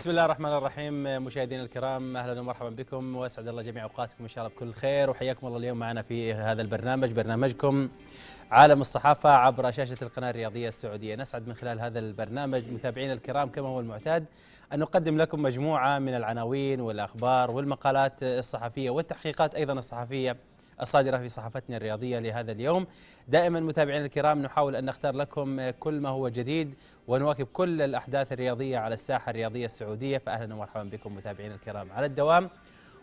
بسم الله الرحمن الرحيم مشاهدينا الكرام اهلا ومرحبا بكم واسعد الله جميع اوقاتكم ان شاء الله بكل خير وحياكم الله اليوم معنا في هذا البرنامج برنامجكم عالم الصحافه عبر شاشه القناه الرياضيه السعوديه نسعد من خلال هذا البرنامج متابعينا الكرام كما هو المعتاد ان نقدم لكم مجموعه من العناوين والاخبار والمقالات الصحفيه والتحقيقات ايضا الصحفيه الصادرة في صحفتنا الرياضية لهذا اليوم دائما متابعينا الكرام نحاول أن نختار لكم كل ما هو جديد ونواكب كل الأحداث الرياضية على الساحة الرياضية السعودية فأهلا ومرحبا بكم متابعينا الكرام على الدوام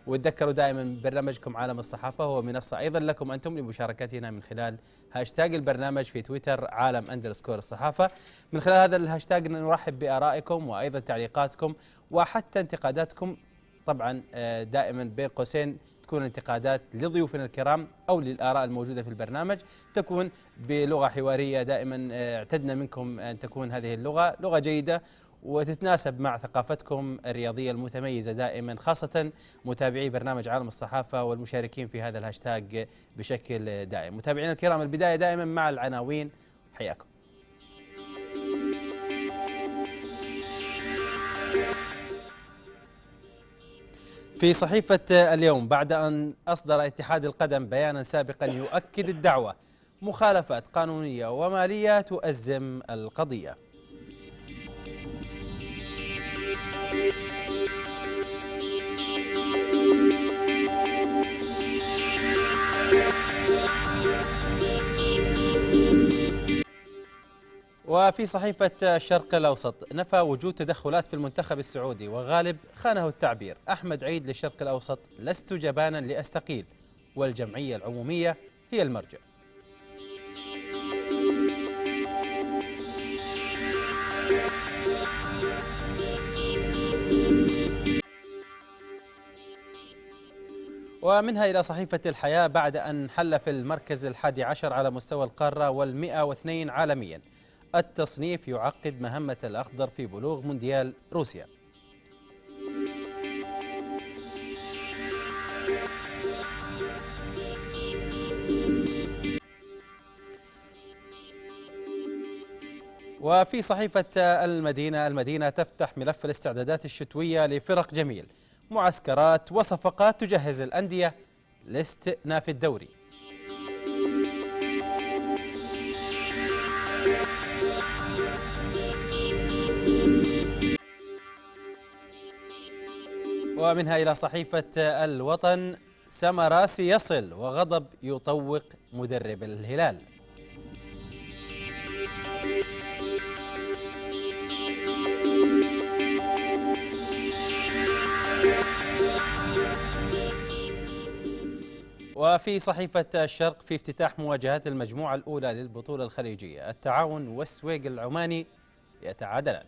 وتذكروا دائما برنامجكم عالم الصحافة هو منصة أيضا لكم أنتم لمشاركتنا من خلال هاشتاج البرنامج في تويتر عالم أندرسكور الصحافة من خلال هذا الهاشتاج نرحب بآرائكم وأيضا تعليقاتكم وحتى انتقاداتكم طبعا آه، دائما بين قوسين تكون الانتقادات لضيوفنا الكرام أو للآراء الموجودة في البرنامج تكون بلغة حوارية دائما آه، اعتدنا منكم أن تكون هذه اللغة لغة جيدة وتتناسب مع ثقافتكم الرياضية المتميزة دائما خاصة متابعي برنامج عالم الصحافة والمشاركين في هذا الهاشتاج بشكل دائم متابعينا الكرام البداية دائما مع العناوين حياكم في صحيفة اليوم بعد أن أصدر اتحاد القدم بيانا سابقا يؤكد الدعوة مخالفات قانونية ومالية تؤزم القضية وفي صحيفة الشرق الأوسط نفى وجود تدخلات في المنتخب السعودي وغالب خانه التعبير أحمد عيد للشرق الأوسط لست جبانا لأستقيل والجمعية العمومية هي المرجع ومنها إلى صحيفة الحياة بعد أن حل في المركز الحادي عشر على مستوى القارة والمئة واثنين عالمياً التصنيف يعقد مهمة الأخضر في بلوغ مونديال روسيا وفي صحيفة المدينة المدينة تفتح ملف الاستعدادات الشتوية لفرق جميل معسكرات وصفقات تجهز الأندية لاستئناف الدوري ومنها إلى صحيفة الوطن سمراسي يصل وغضب يطوق مدرب الهلال وفي صحيفة الشرق في افتتاح مواجهات المجموعة الأولى للبطولة الخليجية التعاون والسويق العماني يتعادلان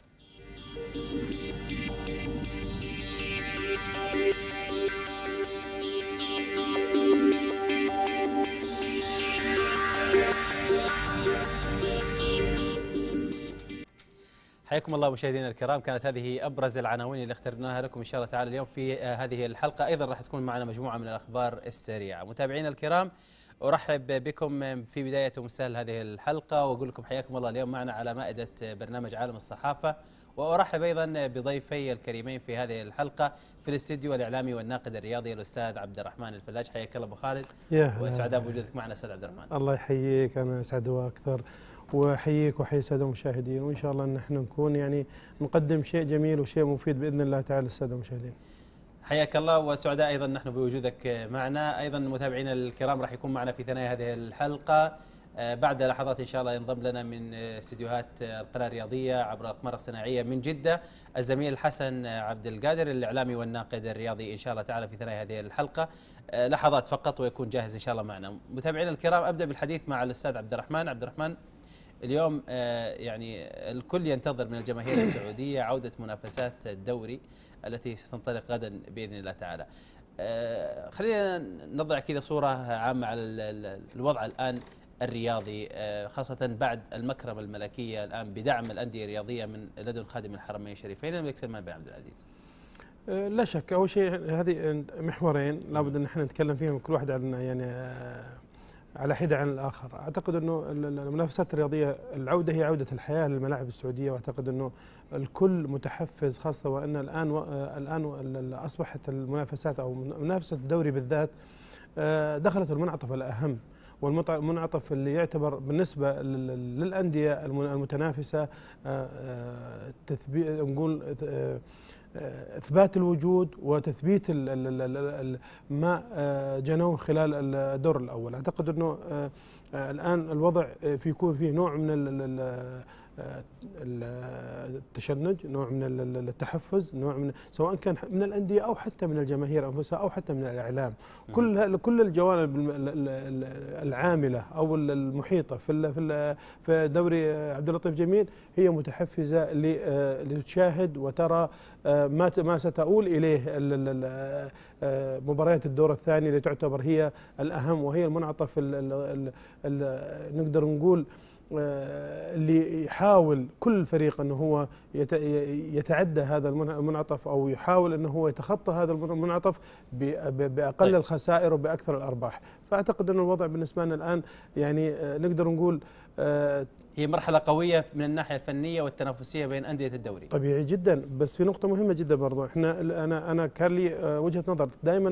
حياكم الله مشاهدينا الكرام كانت هذه ابرز العناوين اللي اخترناها لكم ان شاء الله تعالى اليوم في آه، هذه الحلقه ايضا راح تكون معنا مجموعه من الاخبار السريعه متابعينا الكرام ارحب بكم في بدايه ومسهل هذه الحلقه واقول لكم حياكم الله اليوم معنا على مائده برنامج عالم الصحافه وارحب ايضا بضيفي الكريمين في هذه الحلقه في الاستديو الاعلامي والناقد الرياضي الاستاذ عبد الرحمن الفلاج حياك الله ابو خالد وسعداء بوجودك معنا استاذ عبد الرحمن الله يحييك انا اسعد واكثر واحييك واحيي الساده المشاهدين وان شاء الله ان احنا نكون يعني نقدم شيء جميل وشيء مفيد باذن الله تعالى للساده المشاهدين. حياك الله وسعداء ايضا نحن بوجودك معنا، ايضا متابعينا الكرام راح يكون معنا في ثنايا هذه الحلقه آه، بعد لحظات ان شاء الله ينضم لنا من آه، استديوهات آه، القناه الرياضيه عبر الاقمار الصناعيه من جده الزميل حسن عبد القادر الاعلامي والناقد الرياضي ان شاء الله تعالى في ثنايا هذه الحلقه لحظات فقط ويكون جاهز ان شاء الله معنا. متابعينا الكرام ابدا بالحديث مع الاستاذ عبد الرحمن، عبد الرحمن اليوم آه، يعني الكل ينتظر من الجماهير السعودية عودة منافسات الدوري التي ستنطلق غدا بإذن الله تعالى آه، خلينا نضع كذا صورة عامة على الوضع الآن الرياضي آه، خاصة بعد المكرمة الملكية الآن بدعم الأندية الرياضية من لدن خادم الحرمين الشريفين الملك سلمان بن عبد العزيز لا شك أول شيء هذه محورين لابد أن احنا نتكلم فيهم كل واحد عن يعني على حدة عن الآخر أعتقد أنه المنافسات الرياضية العودة هي عودة الحياة للملاعب السعودية وأعتقد أنه الكل متحفز خاصة وأن الآن و... آه، الآن أصبحت المنافسات أو منافسة الدوري بالذات آه، دخلت المنعطف الأهم والمنعطف اللي يعتبر بالنسبه للانديه المتنافسه آه، آه، تثبيت نقول آه، اثبات الوجود وتثبيت ما جنوه خلال الدور الاول اعتقد انه الان الوضع في يكون فيه نوع من التشنج نوع من التحفز نوع من سواء كان من الانديه او حتى من الجماهير انفسها او حتى من الاعلام كل كل الجوانب العامله او المحيطه في في في دوري عبد اللطيف جميل هي متحفزه آه، لتشاهد وترى آه، ما ما ستؤول اليه آه، مباريات الدور الثاني اللي تعتبر هي الاهم وهي المنعطف نقدر نقول آه، اللي يحاول كل فريق انه هو يتعدى هذا المنعطف او يحاول انه هو يتخطى هذا المنعطف باقل طيب. الخسائر وباكثر الارباح، فاعتقد انه الوضع بالنسبه لنا الان يعني آه، نقدر نقول آه، هي مرحلة قوية من الناحية الفنية والتنافسية بين أندية الدوري. طبيعي جدا، بس في نقطة مهمة جدا برضو، احنا انا انا كان لي وجهة نظر دائما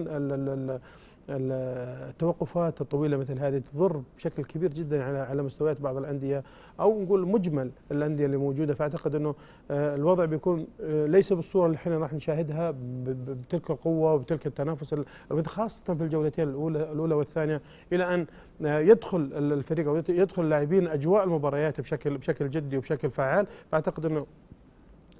التوقفات الطويلة مثل هذه تضر بشكل كبير جدا على على مستويات بعض الأندية أو نقول مجمل الأندية اللي موجودة فأعتقد أنه آه، الوضع بيكون آه، ليس بالصورة اللي احنا راح نشاهدها بتلك القوة وبتلك التنافس خاصة في الجولتين الأولى الأولى والثانية إلى أن آه، يدخل الفريق أو يدخل اللاعبين أجواء المباريات بشكل بشكل جدي وبشكل فعال فأعتقد أنه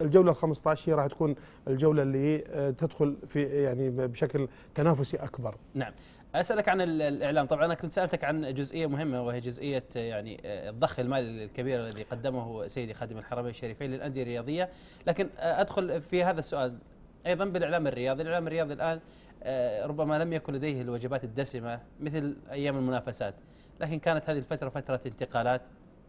الجوله ال 15 هي راح تكون الجوله اللي آه، تدخل في يعني بشكل تنافسي اكبر. نعم. اسالك عن الاعلام طبعا انا كنت سالتك عن جزئيه مهمه وهي جزئيه يعني آه، الضخ المالي الكبير الذي قدمه سيدي خادم الحرمين الشريفين للانديه الرياضيه لكن آه، ادخل في هذا السؤال ايضا بالاعلام الرياضي الاعلام الرياضي الان ربما لم يكن لديه الوجبات الدسمه مثل ايام المنافسات لكن كانت هذه الفتره فتره انتقالات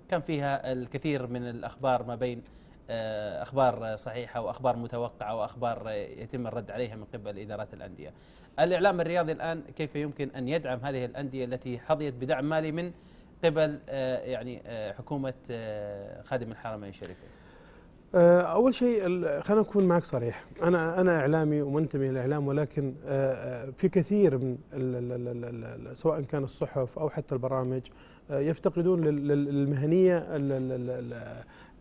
كان فيها الكثير من الاخبار ما بين آه، اخبار صحيحه واخبار متوقعه واخبار يتم الرد عليها من قبل ادارات الانديه. الاعلام الرياضي الان كيف يمكن ان يدعم هذه الانديه التي حظيت بدعم مالي من قبل آه، يعني آه، حكومه خادم الحرمين الشريفين؟ اول شيء خلينا نكون معك صريح انا انا اعلامي ومنتمي للاعلام ولكن في كثير من سواء كان الصحف او حتى البرامج يفتقدون للمهنيه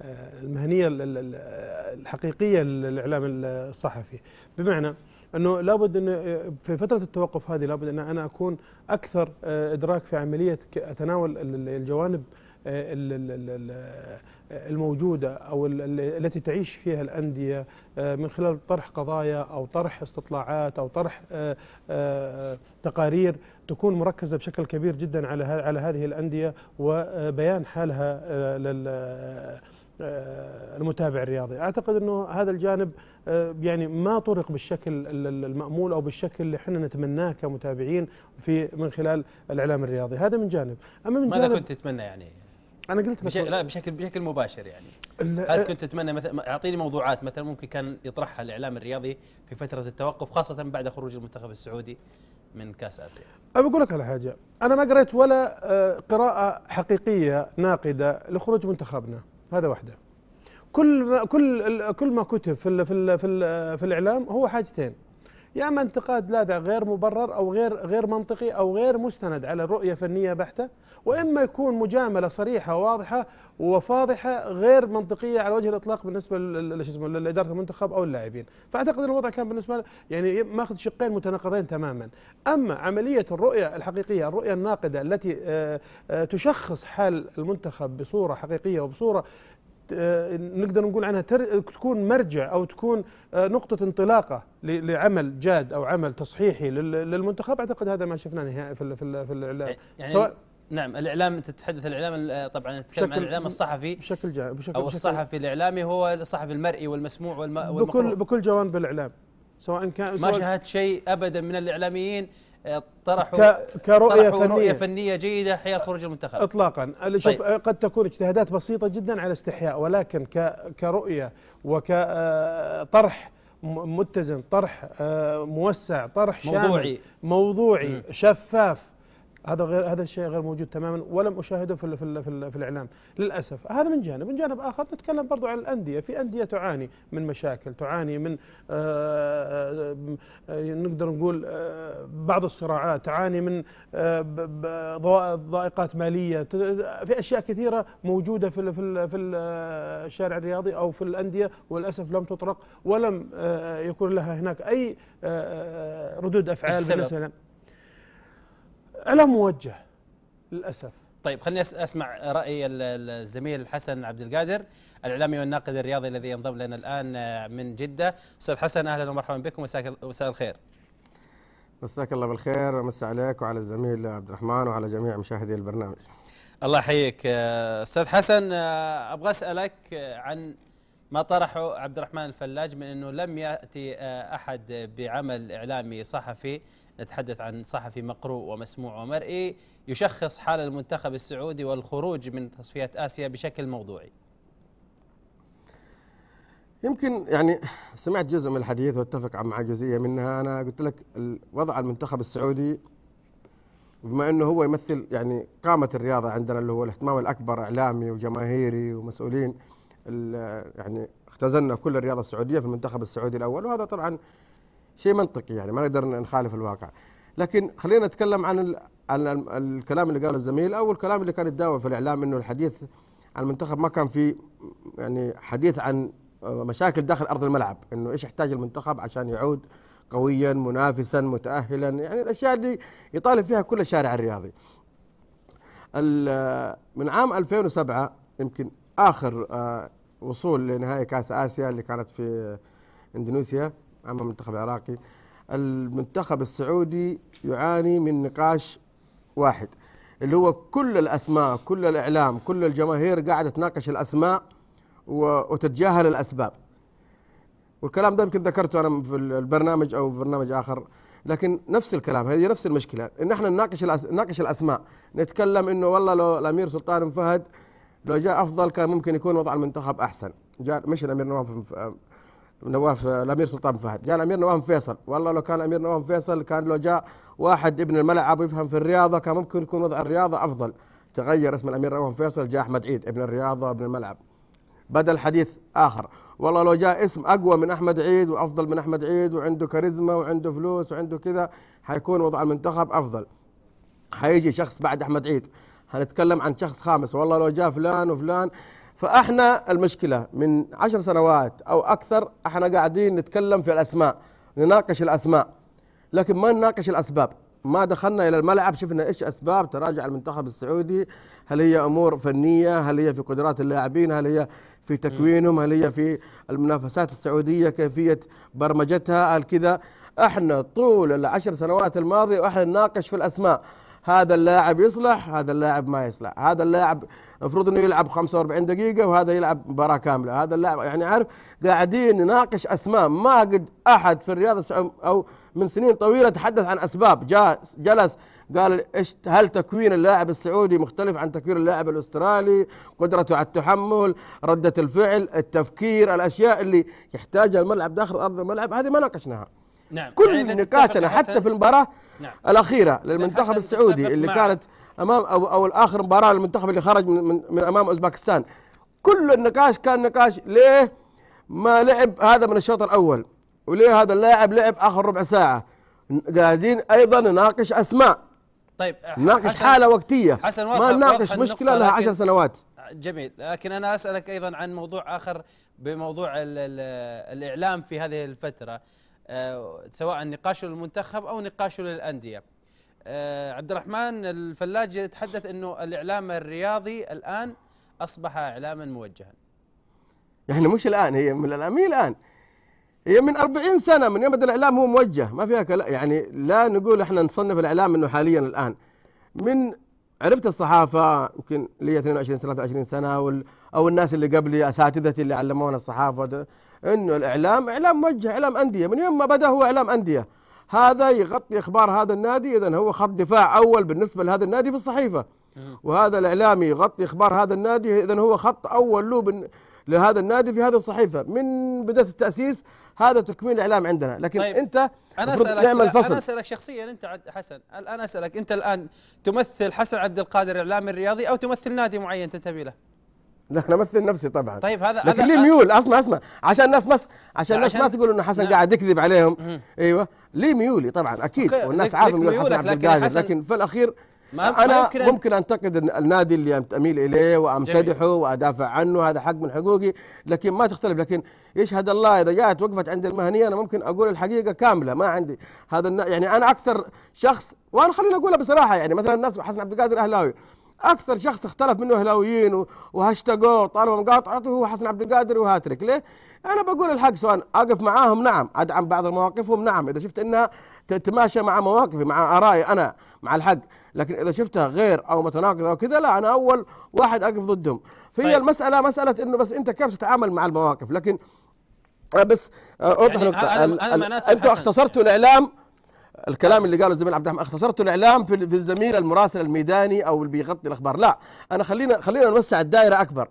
آه، المهنيه الحقيقيه للاعلام الصحفي بمعنى انه لابد انه آه، في فتره التوقف هذه لابد ان انا اكون اكثر آه، ادراك في عمليه اتناول الجوانب الموجودة أو التي تعيش فيها الأندية من خلال طرح قضايا أو طرح استطلاعات أو طرح تقارير تكون مركزة بشكل كبير جدا على على هذه الأندية وبيان حالها آه، المتابع الرياضي اعتقد انه هذا الجانب آه، يعني ما طرق بالشكل المامول او بالشكل اللي احنا نتمناه كمتابعين في من خلال الاعلام الرياضي هذا من جانب اما من ماذا جانب ماذا كنت تتمنى يعني انا قلت بشك لا بشكل بشكل مباشر يعني هل آه، كنت تتمنى مثلا اعطيني موضوعات مثلا ممكن كان يطرحها الاعلام الرياضي في فتره التوقف خاصه بعد خروج المنتخب السعودي من كاس اسيا ابى اقول لك على حاجه انا ما قريت ولا قراءه حقيقيه ناقده لخروج منتخبنا هذا واحده كل ما كل كل ما كتب في الـ في الـ في, الـ في الاعلام هو حاجتين يا اما انتقاد لاذع غير مبرر او غير غير منطقي او غير مستند على رؤيه فنيه بحته واما يكون مجامله صريحه واضحه وفاضحه غير منطقيه على وجه الاطلاق بالنسبه شو اسمه لاداره المنتخب او اللاعبين فاعتقد الوضع كان بالنسبه يعني ماخذ شقين متناقضين تماما اما عمليه الرؤيه الحقيقيه الرؤيه الناقده التي آه، آه، تشخص حال المنتخب بصوره حقيقيه وبصوره آه، نقدر نقول عنها تكون مرجع او تكون آه، نقطه انطلاقه لعمل جاد او عمل تصحيحي للمنتخب اعتقد هذا ما شفناه نهائي في في الاعلام يعني نعم الاعلام تتحدث الاعلام طبعا نتكلم عن الاعلام الصحفي بشكل جا بشكل او الصحفي الاعلامي هو الصحفي المرئي والمسموع والمقروء بكل بكل جوانب الاعلام سواء كان ما شاهدت شيء ابدا من الاعلاميين طرحوا كرؤية طرحوا فنية. رؤية فنية جيدة حيال خروج المنتخب اطلاقا شوف طيب. آه، قد تكون اجتهادات بسيطة جدا على استحياء ولكن كرؤية وكطرح آه، متزن طرح آه، موسع طرح موضوعي شامل موضوعي م. شفاف هذا غير هذا الشيء غير موجود تماما ولم اشاهده في الـ في الـ في, الـ في الاعلام للاسف هذا من جانب من جانب اخر نتكلم برضو عن الانديه في انديه تعاني من مشاكل تعاني من آآ آه، آه، آه، نقدر نقول بعض الصراعات تعاني من ضائقات ماليه في اشياء كثيره موجوده في الـ في الـ في الشارع الرياضي او في الانديه وللاسف لم تطرق ولم يكون لها هناك اي ردود افعال السبب. بالنسبه اعلام موجه للاسف طيب خليني اسمع راي الزميل الحسن عبد القادر الاعلامي والناقد الرياضي الذي ينضم لنا الان آه، من جده استاذ حسن اهلا ومرحبا بكم مساء الخير مساك الله بالخير ومسا عليك وعلى الزميل عبد الرحمن وعلى جميع مشاهدي البرنامج الله يحييك آه، استاذ حسن آه، ابغى اسالك عن ما طرحه عبد الرحمن الفلاج من انه لم ياتي احد بعمل اعلامي صحفي نتحدث عن صحفي مقروء ومسموع ومرئي يشخص حال المنتخب السعودي والخروج من تصفيات آسيا بشكل موضوعي يمكن يعني سمعت جزء من الحديث واتفق مع جزئية منها أنا قلت لك وضع المنتخب السعودي بما أنه هو يمثل يعني قامة الرياضة عندنا اللي هو الاهتمام الأكبر إعلامي وجماهيري ومسؤولين يعني اختزلنا كل الرياضة السعودية في المنتخب السعودي الأول وهذا طبعا شيء منطقي يعني ما نقدر نخالف الواقع لكن خلينا نتكلم عن ال... عن ال... الكلام اللي قاله الزميل او الكلام اللي كان يتداول في الاعلام انه الحديث عن المنتخب ما كان في يعني حديث عن مشاكل داخل ارض الملعب انه ايش يحتاج المنتخب عشان يعود قويا منافسا متاهلا يعني الاشياء اللي يطالب فيها كل الشارع الرياضي من عام 2007 يمكن اخر آه، وصول لنهائي كاس اسيا اللي كانت في اندونيسيا أمام المنتخب العراقي المنتخب السعودي يعاني من نقاش واحد اللي هو كل الأسماء كل الإعلام كل الجماهير قاعدة تناقش الأسماء وتتجاهل الأسباب والكلام ده يمكن ذكرته أنا في البرنامج أو برنامج آخر لكن نفس الكلام هذه نفس المشكله ان احنا نناقش نناقش الاسماء نتكلم انه والله لو الامير سلطان فهد لو جاء افضل كان ممكن يكون وضع المنتخب احسن جاء مش الامير نواف نواف الامير سلطان فهد جاء الامير نواف فيصل والله لو كان الامير نواف فيصل كان لو جاء واحد ابن الملعب ويفهم في الرياضه كان ممكن يكون وضع الرياضه افضل تغير اسم الامير نواف فيصل جاء احمد عيد ابن الرياضه ابن الملعب بدا الحديث اخر والله لو جاء اسم اقوى من احمد عيد وافضل من احمد عيد وعنده كاريزما وعنده فلوس وعنده كذا حيكون وضع المنتخب افضل حيجي شخص بعد احمد عيد هنتكلم عن شخص خامس والله لو جاء فلان وفلان فاحنا المشكله من عشر سنوات او اكثر احنا قاعدين نتكلم في الاسماء نناقش الاسماء لكن ما نناقش الاسباب ما دخلنا الى الملعب شفنا ايش اسباب تراجع المنتخب السعودي هل هي امور فنيه هل هي في قدرات اللاعبين هل هي في تكوينهم هل هي في المنافسات السعوديه كيفيه برمجتها هل كذا احنا طول العشر سنوات الماضيه واحنا نناقش في الاسماء هذا اللاعب يصلح هذا اللاعب ما يصلح هذا اللاعب المفروض انه يلعب 45 دقيقه وهذا يلعب مباراه كامله هذا اللاعب يعني عارف قاعدين نناقش اسماء ما قد احد في الرياضه او من سنين طويله تحدث عن اسباب جاء جلس قال ايش هل تكوين اللاعب السعودي مختلف عن تكوين اللاعب الاسترالي قدرته على التحمل رده الفعل التفكير الاشياء اللي يحتاجها الملعب داخل ارض الملعب هذه ما ناقشناها نعم كل يعني نقاشنا حتى في المباراه نعم. الاخيره للمنتخب السعودي اللي كانت امام او, أو اخر مباراه للمنتخب اللي خرج من, من, من امام أوزباكستان كل النقاش كان نقاش ليه ما لعب هذا من الشوط الاول وليه هذا اللاعب لعب اخر ربع ساعه قاعدين ايضا نناقش اسماء طيب نناقش حاله وقتيه حسن ما نناقش مشكله لها عشر سنوات جميل لكن انا اسالك ايضا عن موضوع اخر بموضوع الـ الـ الاعلام في هذه الفتره آه، سواء نقاشه للمنتخب او نقاشه للانديه. آه، عبد الرحمن الفلاج يتحدث انه الاعلام الرياضي الان اصبح اعلاما موجها. يعني مش الان هي من الان هي الان هي من 40 سنه من يوم الاعلام هو موجه ما فيها كلام يعني لا نقول احنا نصنف الاعلام انه حاليا الان من عرفت الصحافه يمكن لي 22 23 سنه او الناس اللي قبلي اساتذتي اللي علمونا الصحافه انه الاعلام اعلام موجه اعلام انديه من يوم ما بدا هو اعلام انديه هذا يغطي اخبار هذا النادي اذا هو خط دفاع اول بالنسبه لهذا النادي في الصحيفه آه. وهذا الاعلامي يغطي اخبار هذا النادي اذا هو خط اول له لهذا النادي في هذه الصحيفه من بدايه التاسيس هذا تكوين الاعلام عندنا لكن طيب انت انا اسالك نعمل فصل انا اسالك شخصيا انت حسن الان اسالك انت الان تمثل حسن عبد القادر الاعلامي الرياضي او تمثل نادي معين تنتمي له لا انا امثل نفسي طبعا طيب هذا لكن ليه آه. ميول اسمع اسمع عشان الناس بس عشان الناس ما تقول انه حسن قاعد يكذب عليهم ايوه ليه ميولي طبعا اكيد والناس عارفه انه حسن عبد القادر لكن في الاخير ما انا ممكن, ممكن انتقد النادي اللي اميل اليه وامتدحه وادافع عنه هذا حق من حقوقي لكن ما تختلف لكن يشهد الله اذا جاءت وقفت عند المهنيه انا ممكن اقول الحقيقه كامله ما عندي هذا يعني انا اكثر شخص وانا خليني اقولها بصراحه يعني مثلا الناس حسن عبد القادر اهلاوي اكثر شخص اختلف منه اهلاويين وهاشتاقوا وطالبوا مقاطعته هو حسن عبد القادر وهاتريك ليه؟ انا بقول الحق سواء اقف معاهم نعم ادعم بعض مواقفهم نعم اذا شفت انها تتماشى مع مواقفي مع ارائي انا مع الحق لكن اذا شفتها غير او متناقضه او كذا لا انا اول واحد اقف ضدهم فهي طيب. المساله مساله انه بس انت كيف تتعامل مع المواقف لكن آه، بس آه، اوضح يعني نقطه انتم اختصرتوا الاعلام الكلام اللي قاله الزميل عبد الرحمن اختصرته الاعلام في الزميل المراسل الميداني او اللي بيغطي الاخبار لا انا خلينا خلينا نوسع الدائره اكبر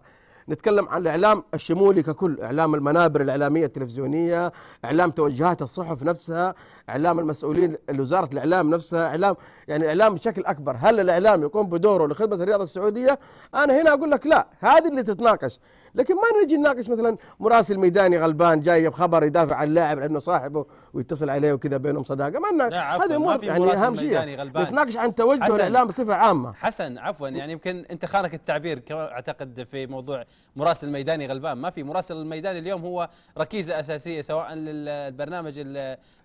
نتكلم عن الاعلام الشمولي ككل اعلام المنابر الاعلاميه التلفزيونيه اعلام توجهات الصحف نفسها اعلام المسؤولين وزاره الاعلام نفسها اعلام يعني اعلام بشكل اكبر هل الاعلام يقوم بدوره لخدمه الرياضه السعوديه انا هنا اقول لك لا هذه اللي تتناقش لكن ما نجي نناقش مثلا مراسل ميداني غلبان جاي بخبر يدافع عن اللاعب لانه صاحبه ويتصل عليه وكذا بينهم صداقه ما نناقش هذه مو يعني اهم شيء نتناقش عن توجه الاعلام بصفه عامه حسن عفوا يعني يمكن انت خانك التعبير اعتقد في موضوع مراسل ميداني غلبان ما في مراسل الميداني اليوم هو ركيزه اساسيه سواء للبرنامج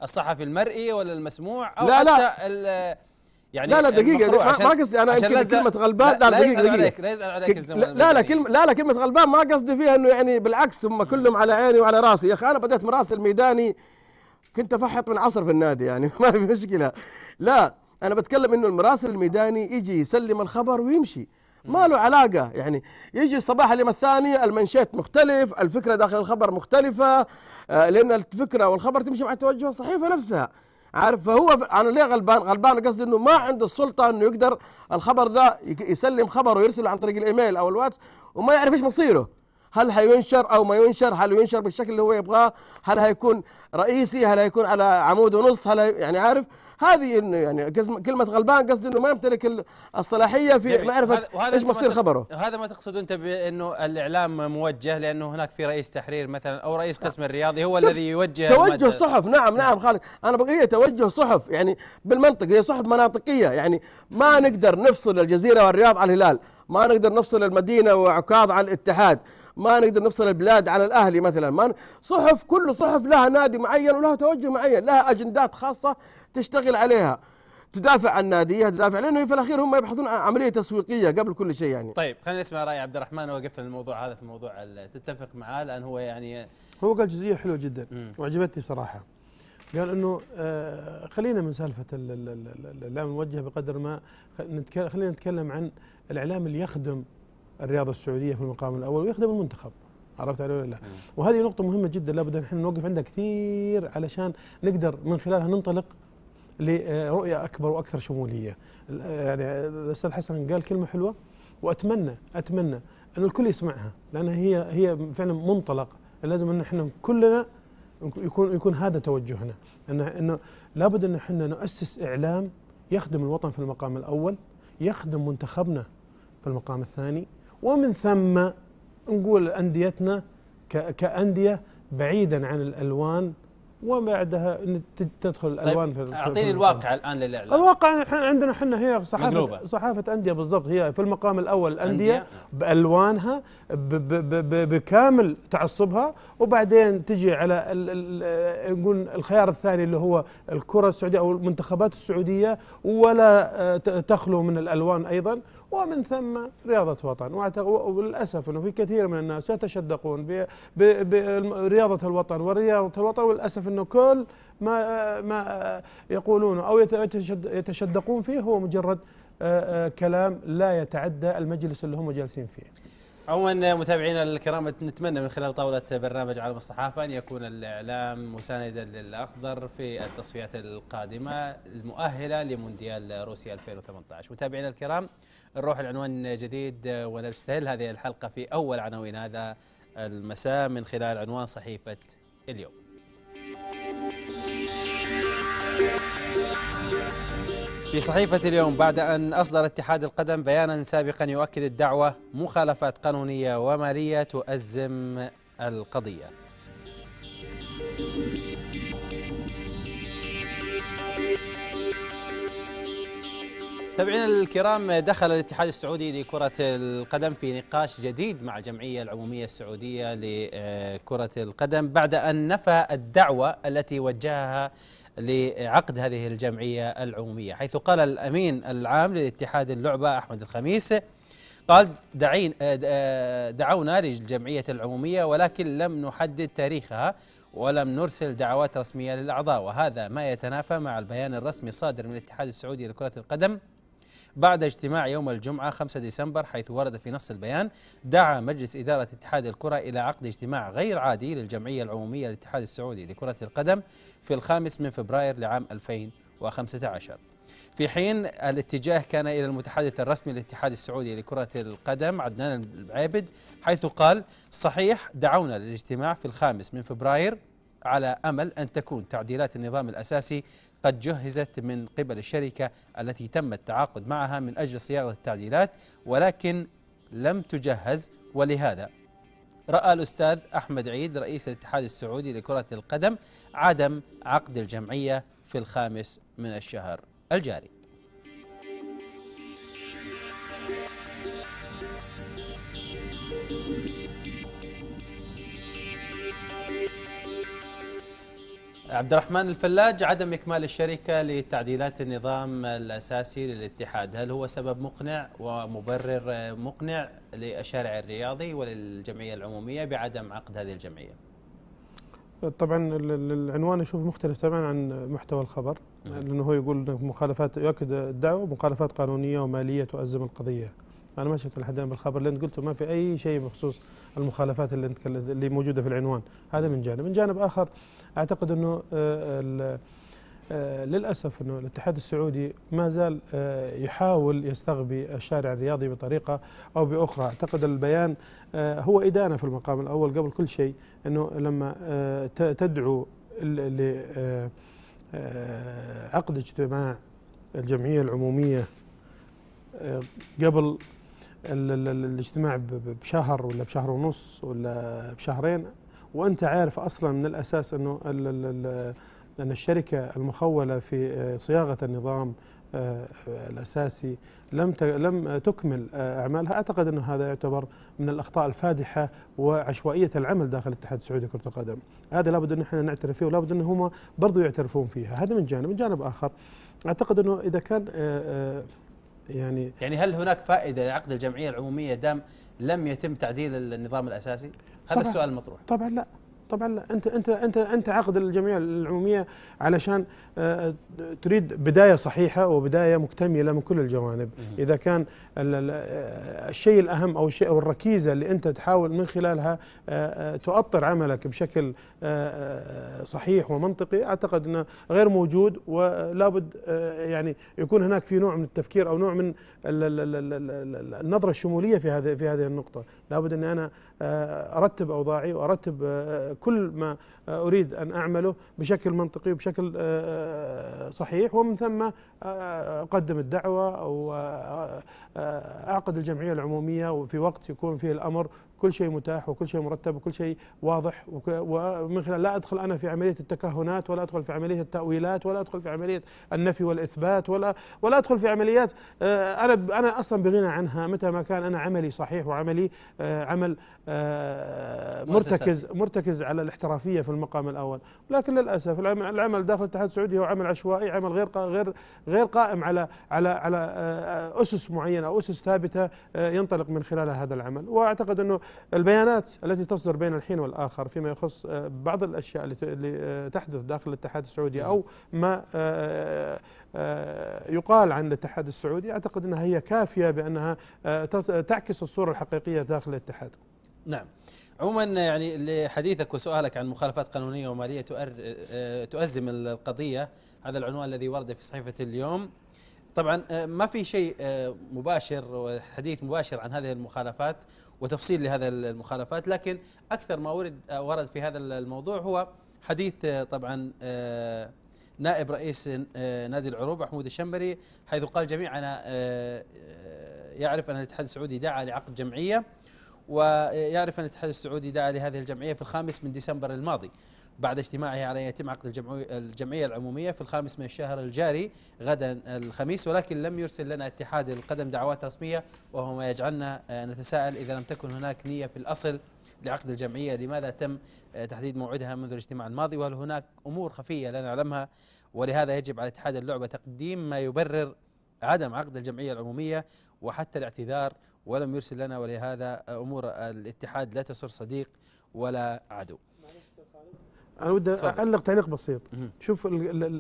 الصحفي المرئي ولا المسموع او لا حتى لا يعني لا لا دقيقه ما قصدي انا يمكن كلمه غلبان لا, لا, لا دقيقه دقيقه لا يزعل عليك لا لا, لا كلمه لا لا كلمه غلبان ما قصدي فيها انه يعني بالعكس هم كلهم على عيني وعلى راسي يا اخي انا بديت من راسي الميداني كنت افحط من عصر في النادي يعني ما في مشكله لا انا بتكلم انه المراسل الميداني يجي يسلم الخبر ويمشي ما له علاقة يعني يجي الصباح اليوم الثاني المنشيت مختلف الفكرة داخل الخبر مختلفة آه، لأن الفكرة والخبر تمشي مع توجه الصحيفة نفسها عارف فهو انا ليه غلبان غلبان قصدي انه ما عنده السلطه انه يقدر الخبر ذا يسلم خبره يرسله عن طريق الايميل او الواتس وما يعرف ايش مصيره هل هينشر او ما ينشر هل ينشر بالشكل اللي هو يبغاه هل هيكون رئيسي هل هيكون على عمود ونص هل يعني عارف هذه انه يعني كلمه غلبان قصدي انه ما يمتلك الصلاحيه في جميل. معرفه ايش مصير خبره هذا ما تقصد انت بانه الاعلام موجه لانه هناك في رئيس تحرير مثلا او رئيس قسم الرياضي هو الذي يوجه توجه صحف نعم،, نعم نعم خالد انا بقية توجه صحف يعني بالمنطق هي صحف مناطقيه يعني ما نقدر نفصل الجزيره والرياض على الهلال ما نقدر نفصل المدينه وعكاظ عن الاتحاد ما نقدر نفصل البلاد عن الاهلي مثلا ما صحف كل صحف لها نادي معين ولها توجه معين لها اجندات خاصه تشتغل عليها تدافع عن ناديها تدافع لانه في الاخير هم يبحثون عن عمليه تسويقيه قبل كل شيء يعني طيب خلينا نسمع راي عبد الرحمن وقفل الموضوع هذا في موضوع تتفق معاه لان هو يعني هو قال جزئيه حلوه جدا وعجبتني بصراحه قال انه آه، خلينا من سالفه الاعلام الموجه بقدر ما خلينا نتكلم عن الاعلام اللي يخدم الرياضه السعوديه في المقام الاول ويخدم المنتخب عرفت علي ولا لا؟ وهذه نقطه مهمه جدا لابد ان احنا نوقف عندها كثير علشان نقدر من خلالها ننطلق لرؤيه اكبر واكثر شموليه. يعني الاستاذ حسن قال كلمه حلوه واتمنى اتمنى ان الكل يسمعها لان هي هي فعلا منطلق لازم ان احنا كلنا يكون يكون هذا توجهنا انه انه لابد ان احنا نؤسس اعلام يخدم الوطن في المقام الاول، يخدم منتخبنا في المقام الثاني، ومن ثم نقول أنديتنا كأندية بعيدا عن الألوان وبعدها تدخل طيب، الالوان طيب في اعطيني الواقع الان للاعلام الواقع احنا عندنا احنا هي صحافه مجلوبة. صحافه انديه بالضبط هي في المقام الاول الانديه أندية. بالوانها ب ب ب بكامل تعصبها وبعدين تجي على نقول الخيار الثاني اللي هو الكره السعوديه او المنتخبات السعوديه ولا آه، تخلو من الالوان ايضا ومن ثم رياضة وطن وللأسف أنه في كثير من الناس يتشدقون برياضة الوطن ورياضة الوطن وللأسف أنه كل ما, ما يقولونه أو يتشدقون فيه هو مجرد آه، آه، كلام لا يتعدى المجلس اللي هم جالسين فيه عموما متابعينا الكرام نتمنى من خلال طاولة برنامج عالم الصحافة أن يكون الإعلام مساندا للأخضر في التصفيات القادمة المؤهلة لمونديال روسيا 2018 متابعينا الكرام نروح لعنوان جديد ونستهل هذه الحلقة في أول عناوين هذا المساء من خلال عنوان صحيفة اليوم في صحيفة اليوم بعد أن أصدر اتحاد القدم بيانا سابقا يؤكد الدعوة مخالفات قانونية ومالية تؤزم القضية تابعينا الكرام دخل الاتحاد السعودي لكرة القدم في نقاش جديد مع الجمعية العمومية السعودية لكرة القدم بعد أن نفى الدعوة التي وجهها لعقد هذه الجمعية العمومية حيث قال الأمين العام للاتحاد اللعبة أحمد الخميس قال دعين آه، آه، دعونا للجمعية العمومية ولكن لم نحدد تاريخها ولم نرسل دعوات رسمية للأعضاء وهذا ما يتنافى مع البيان الرسمي الصادر من الاتحاد السعودي لكرة القدم بعد اجتماع يوم الجمعة 5 ديسمبر حيث ورد في نص البيان دعا مجلس إدارة اتحاد الكرة إلى عقد اجتماع غير عادي للجمعية العمومية للاتحاد السعودي لكرة القدم في الخامس من فبراير لعام 2015 في حين الاتجاه كان إلى المتحدث الرسمي للاتحاد السعودي لكرة القدم عدنان العابد حيث قال صحيح دعونا للاجتماع في الخامس من فبراير على أمل أن تكون تعديلات النظام الأساسي قد جهزت من قبل الشركة التي تم التعاقد معها من أجل صياغة التعديلات ولكن لم تجهز ولهذا رأى الأستاذ أحمد عيد رئيس الاتحاد السعودي لكرة القدم عدم عقد الجمعية في الخامس من الشهر الجاري عبد الرحمن الفلاج عدم إكمال الشركة لتعديلات النظام الأساسي للاتحاد هل هو سبب مقنع ومبرر مقنع للشارع الرياضي وللجمعية العمومية بعدم عقد هذه الجمعية؟ طبعا العنوان اشوفه مختلف تماما عن محتوى الخبر لانه هو يقول مخالفات يؤكد الدعوه مخالفات قانونيه وماليه تؤزم القضيه. انا ما شفت لحد الان بالخبر اللي انت قلته ما في اي شيء بخصوص المخالفات اللي اللي موجوده في العنوان، هذا من جانب، من جانب اخر اعتقد انه آه، آه، للاسف انه الاتحاد السعودي ما زال آه، يحاول يستغبي الشارع الرياضي بطريقه او باخرى، اعتقد البيان هو ادانه في المقام الاول قبل كل شيء انه لما تدعو لعقد اجتماع الجمعيه العموميه قبل الاجتماع بشهر ولا بشهر ونص ولا بشهرين وانت عارف اصلا من الاساس انه ان الشركه المخوله في آه، صياغه النظام آه، الاساسي لم لم تكمل آه، اعمالها اعتقد انه هذا يعتبر من الاخطاء الفادحه وعشوائيه العمل داخل الاتحاد السعودي لكره القدم هذا لابد ان احنا نعترف فيه ولابد ان هم برضو يعترفون فيها هذا من جانب من جانب اخر اعتقد انه اذا كان يعني يعني هل هناك فائده لعقد الجمعيه العموميه دام لم يتم تعديل النظام الاساسي هذا السؤال المطروح طبعا لا طبعا لا انت انت انت انت عقد الجمعيه العموميه علشان آه، تريد بدايه صحيحه وبدايه مكتمله من كل الجوانب اذا كان آه، الشيء الاهم او الشيء او الركيزه اللي انت تحاول من خلالها آه، تؤطر عملك بشكل صحيح ومنطقي اعتقد انه غير موجود ولابد يعني يكون هناك في نوع من التفكير او نوع من النظره الشموليه في هذه في هذه النقطه لابد اني انا آه، ارتب اوضاعي وارتب آه، آه، كل ما اريد ان اعمله بشكل منطقي وبشكل صحيح ومن ثم اقدم الدعوه او اعقد الجمعيه العموميه وفي وقت يكون فيه الامر كل شيء متاح وكل شيء مرتب وكل شيء واضح ومن خلال لا ادخل انا في عمليه التكهنات ولا ادخل في عمليه التاويلات ولا ادخل في عمليه النفي والاثبات ولا ولا ادخل في عمليات آه، انا انا اصلا بغنى عنها متى ما كان انا عملي صحيح وعملي آه، عمل آه، مرتكز مرتكز على الاحترافيه في المقام الاول لكن للاسف العمل داخل الاتحاد السعودي هو عمل عشوائي عمل غير غير غير قائم على على على اسس معينه او اسس ثابته ينطلق من خلالها هذا العمل واعتقد انه البيانات التي تصدر بين الحين والآخر فيما يخص آه، بعض الأشياء اللي آه، تحدث داخل الاتحاد السعودي نعم. أو ما آه، يقال عن الاتحاد السعودي أعتقد أنها هي كافية بأنها تعكس الصورة الحقيقية داخل الاتحاد نعم عموما يعني لحديثك وسؤالك عن مخالفات قانونيه وماليه تؤزم القضيه هذا العنوان الذي ورد في صحيفه اليوم طبعا ما في شيء مباشر وحديث مباشر عن هذه المخالفات وتفصيل لهذا المخالفات لكن أكثر ما ورد آه، ورد في هذا الموضوع هو حديث آه، طبعا آه، نائب رئيس نادي العروبة حمود الشمبري حيث قال جميعنا يعرف أن الاتحاد السعودي دعا لعقد جمعية ويعرف أن الاتحاد السعودي دعا لهذه الجمعية في الخامس من ديسمبر الماضي بعد اجتماعه على أن يتم عقد الجمعية العمومية في الخامس من الشهر الجاري غدا الخميس ولكن لم يرسل لنا اتحاد القدم دعوات رسمية وهو ما يجعلنا آه، نتساءل إذا لم تكن هناك نية في الأصل لعقد الجمعية لماذا تم آه، تحديد موعدها منذ الاجتماع الماضي وهل هناك أمور خفية لا نعلمها ولهذا يجب على اتحاد اللعبة تقديم ما يبرر عدم عقد الجمعية العمومية وحتى الاعتذار ولم يرسل لنا ولهذا أمور الاتحاد لا تسر صديق ولا عدو انا ودي اعلق تعليق بسيط شوف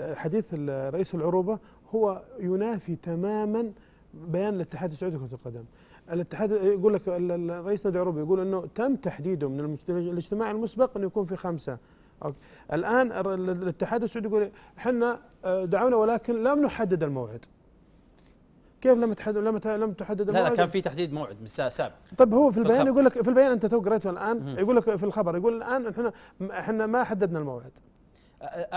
حديث رئيس العروبه هو ينافي تماما بيان الاتحاد السعودي لكره القدم الاتحاد يقول لك الرئيس نادي العروبه يقول انه تم تحديده من الاجتماع المسبق انه يكون في خمسه أوكي. الان الاتحاد السعودي يقول احنا آه، دعونا ولكن لم نحدد الموعد كيف لم تحدد لم لم تحدد لا, لا كان في تحديد موعد من الساعه السابعه طيب هو في البيان يقول لك في البيان انت تو قريته الان يقول لك في الخبر يقول الان احنا احنا ما حددنا الموعد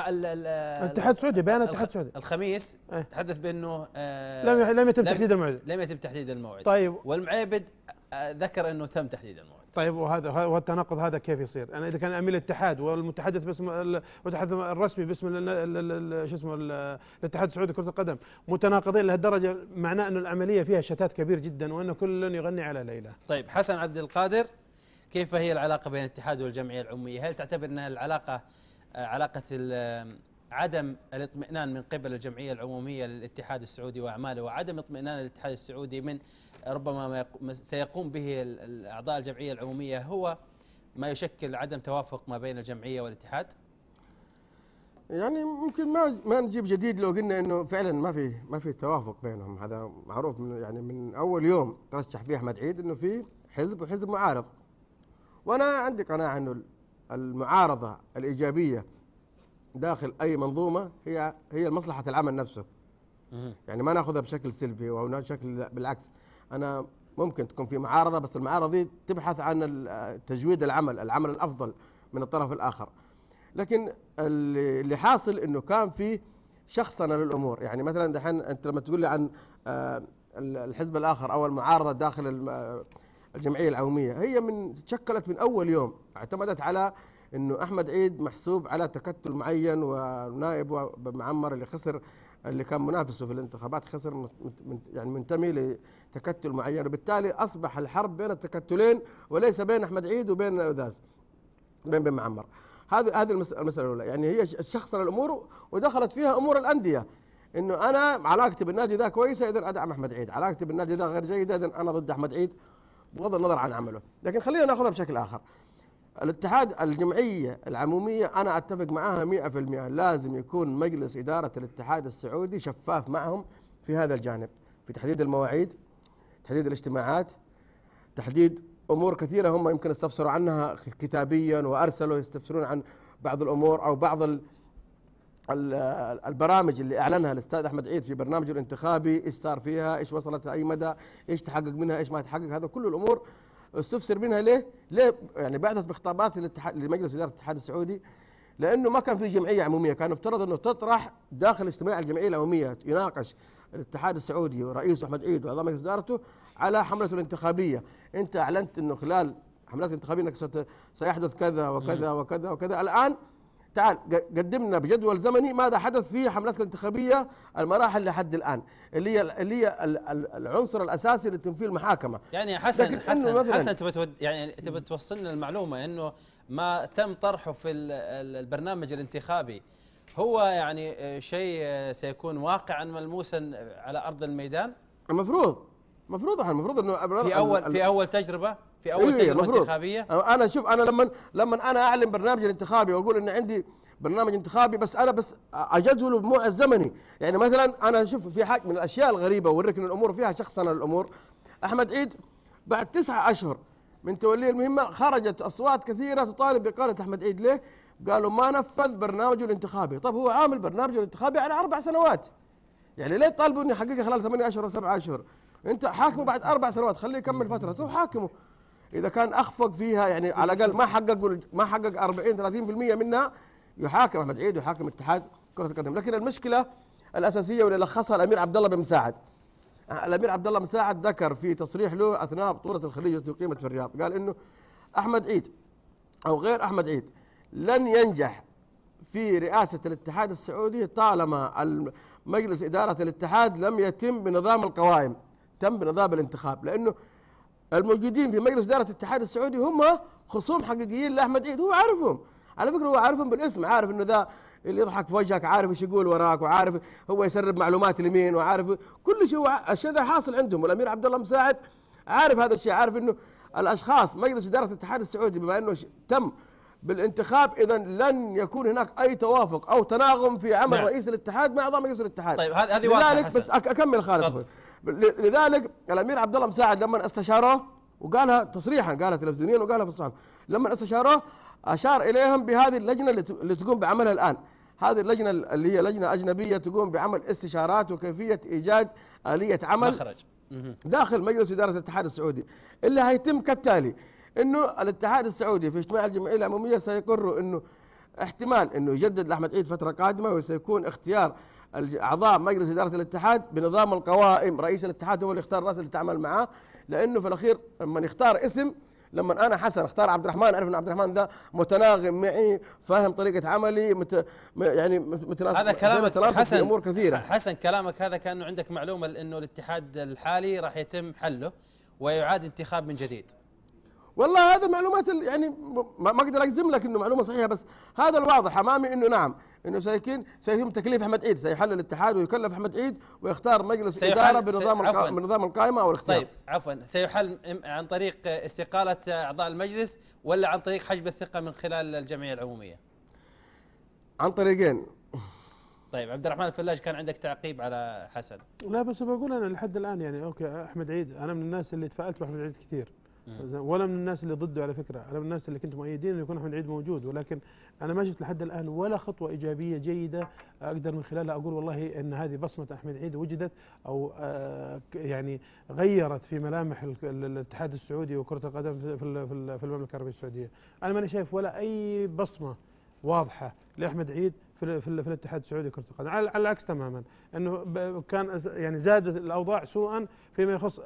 الاتحاد السعودي بيان الاتحاد السعودي الخميس ايه؟ تحدث بانه آه، لم لم يتم تحديد الموعد لم يتم تحديد الموعد طيب والمعيبد آه، ذكر انه تم تحديد الموعد طيب وهذا والتناقض هذا كيف يصير؟ انا اذا كان امين الاتحاد والمتحدث باسم المتحدث الرسمي باسم شو اسمه الاتحاد السعودي لكره القدم متناقضين لهالدرجه معناه انه العمليه فيها شتات كبير جدا وانه كل يغني على ليلى. طيب حسن عبد القادر كيف هي العلاقه بين الاتحاد والجمعيه العموميه؟ هل تعتبر انها العلاقه علاقه عدم الاطمئنان من قبل الجمعيه العموميه للاتحاد السعودي واعماله وعدم اطمئنان الاتحاد السعودي من ربما ما سيقوم به أعضاء الجمعية العمومية هو ما يشكل عدم توافق ما بين الجمعية والاتحاد؟ يعني ممكن ما ما نجيب جديد لو قلنا انه فعلا ما في ما في توافق بينهم هذا معروف من يعني من اول يوم ترشح فيه احمد عيد انه في حزب وحزب معارض وانا عندي قناعه انه المعارضه الايجابيه داخل اي منظومه هي هي مصلحه العمل نفسه يعني ما ناخذها بشكل سلبي او بشكل بالعكس انا ممكن تكون في معارضه بس المعارضه دي تبحث عن تجويد العمل العمل الافضل من الطرف الاخر لكن اللي حاصل انه كان في شخصنه للامور يعني مثلا دحين انت لما تقول لي عن آه، الحزب الاخر او المعارضه داخل آه، الجمعيه العموميه هي من تشكلت من اول يوم اعتمدت على انه احمد عيد محسوب على تكتل معين ونائب معمر اللي خسر اللي كان منافسه في الانتخابات خسر يعني منتمي لتكتل معين وبالتالي اصبح الحرب بين التكتلين وليس بين احمد عيد وبين ذاز بين بن معمر هذه هذه المساله الاولى يعني هي شخصن الامور ودخلت فيها امور الانديه انه انا علاقتي بالنادي ذا كويسه اذا ادعم احمد عيد علاقتي بالنادي ذا غير جيده اذا انا ضد احمد عيد بغض النظر عن عمله لكن خلينا ناخذها بشكل اخر الاتحاد الجمعية العمومية أنا أتفق معها 100% لازم يكون مجلس إدارة الاتحاد السعودي شفاف معهم في هذا الجانب في تحديد المواعيد تحديد الاجتماعات تحديد أمور كثيرة هم يمكن استفسروا عنها كتابيا وأرسلوا يستفسرون عن بعض الأمور أو بعض البرامج اللي اعلنها الاستاذ احمد عيد في برنامجه الانتخابي ايش صار فيها ايش وصلت لاي مدى ايش تحقق منها ايش ما تحقق هذا كل الامور استفسر منها ليه؟ ليه يعني بعثت بخطابات لمجلس اداره الاتحاد السعودي لانه ما كان في جمعيه عموميه كان يفترض انه تطرح داخل اجتماع الجمعيه العموميه يناقش الاتحاد السعودي ورئيسه احمد عيد واعضاء مجلس ادارته على حملته الانتخابيه انت اعلنت انه خلال حملات الانتخابيه انك ست... سيحدث كذا وكذا وكذا وكذا الان تعال قدمنا بجدول زمني ماذا حدث في حملات الانتخابيه المراحل لحد الان اللي هي اللي هي العنصر الاساسي لتنفيذ المحاكمه يعني حسن حسن حسن تبى يعني تبى توصلنا المعلومه انه ما تم طرحه في البرنامج الانتخابي هو يعني شيء سيكون واقعا ملموسا على ارض الميدان المفروض المفروض المفروض انه في اول في اول تجربه في اول إيه تجربه مفروض. انتخابيه انا شوف انا لما لما انا اعلن برنامج الانتخابي واقول ان عندي برنامج انتخابي بس انا بس اجدوله بموعد زمني يعني مثلا انا شوف في حاجه من الاشياء الغريبه اوريك ان الامور فيها انا الامور احمد عيد بعد تسعة اشهر من توليه المهمه خرجت اصوات كثيره تطالب باقاله احمد عيد ليه؟ قالوا ما نفذ برنامجه الانتخابي، طب هو عامل برنامجه الانتخابي على اربع سنوات. يعني ليه تطالبوا اني خلال ثمانية اشهر او سبعة اشهر؟ انت حاكمه بعد اربع سنوات خليه يكمل فتره تروح حاكمه اذا كان اخفق فيها يعني على الاقل ما حقق ما حقق 40 30% منها يحاكم احمد عيد ويحاكم اتحاد كره القدم لكن المشكله الاساسيه واللي لخصها الامير عبد الله بن مساعد أه، الامير عبد الله مساعد ذكر في تصريح له اثناء بطوله الخليج التي اقيمت في الرياض قال انه احمد عيد او غير احمد عيد لن ينجح في رئاسه الاتحاد السعودي طالما مجلس اداره الاتحاد لم يتم بنظام القوائم تم بنظام الانتخاب لانه الموجودين في مجلس إدارة الاتحاد السعودي هم خصوم حقيقيين لأحمد عيد هو عارفهم على فكرة هو عارفهم بالاسم عارف إنه ذا اللي يضحك في وجهك عارف ايش يقول وراك وعارف هو يسرب معلومات لمين وعارف كل شيء هو الشيء ذا حاصل عندهم والامير عبد الله مساعد عارف هذا الشيء عارف انه الاشخاص مجلس اداره الاتحاد السعودي بما انه تم بالانتخاب اذا لن يكون هناك اي توافق او تناغم في عمل نعم. رئيس الاتحاد مع اعضاء مجلس الاتحاد طيب هذه واضحه بس اكمل خالد لذلك الامير عبد الله مساعد لما استشاره وقالها تصريحا قالها تلفزيونيا وقالها في الصحف لما استشاره اشار اليهم بهذه اللجنه اللي تقوم بعملها الان هذه اللجنه اللي هي لجنه اجنبيه تقوم بعمل استشارات وكيفيه ايجاد اليه عمل مخرج داخل مجلس اداره الاتحاد السعودي اللي هيتم كالتالي انه الاتحاد السعودي في اجتماع الجمعيه العموميه سيقر انه احتمال انه يجدد لاحمد عيد فتره قادمه وسيكون اختيار اعضاء مجلس اداره الاتحاد بنظام القوائم رئيس الاتحاد هو اللي يختار الناس اللي تعمل معاه لانه في الاخير لما يختار اسم لما انا حسن اختار عبد الرحمن اعرف ان عبد الرحمن ده متناغم معي فاهم طريقه عملي مت يعني متناسق هذا كلامك حسن امور كثيره حسن كلامك هذا كانه عندك معلومه انه الاتحاد الحالي راح يتم حله ويعاد انتخاب من جديد والله هذا معلومات يعني ما اقدر اجزم لك انه معلومه صحيحه بس هذا الواضح امامي انه نعم انه سيكون سيتم تكليف احمد عيد سيحل الاتحاد ويكلف احمد عيد ويختار مجلس الاداره بنظام بنظام القائمه او الاختيار طيب عفوا سيحل عن طريق استقاله اعضاء المجلس ولا عن طريق حجب الثقه من خلال الجمعيه العموميه؟ عن طريقين طيب عبد الرحمن الفلاج كان عندك تعقيب على حسن لا بس بقول انا لحد الان يعني اوكي احمد عيد انا من الناس اللي تفائلت باحمد عيد كثير ولا من الناس اللي ضده على فكره انا من الناس اللي كنت مؤيدين انه يكون احمد عيد موجود ولكن انا ما شفت لحد الان ولا خطوه ايجابيه جيده اقدر من خلالها اقول والله ان هذه بصمه احمد عيد وجدت او آه، يعني غيرت في ملامح الاتحاد السعودي وكره القدم في المملكه العربيه السعوديه انا ماني شايف ولا اي بصمه واضحه لاحمد عيد في في الاتحاد السعودي كره القدم على العكس تماما انه كان يعني زادت الاوضاع سوءا فيما يخص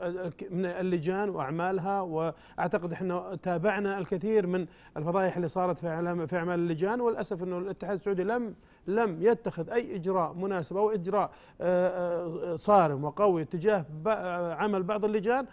من اللجان واعمالها واعتقد احنا تابعنا الكثير من الفضائح اللي صارت في اعمال اللجان وللاسف انه الاتحاد السعودي لم لم يتخذ أي إجراء مناسب أو إجراء آه، آه، صارم وقوي تجاه آه، عمل بعض اللجان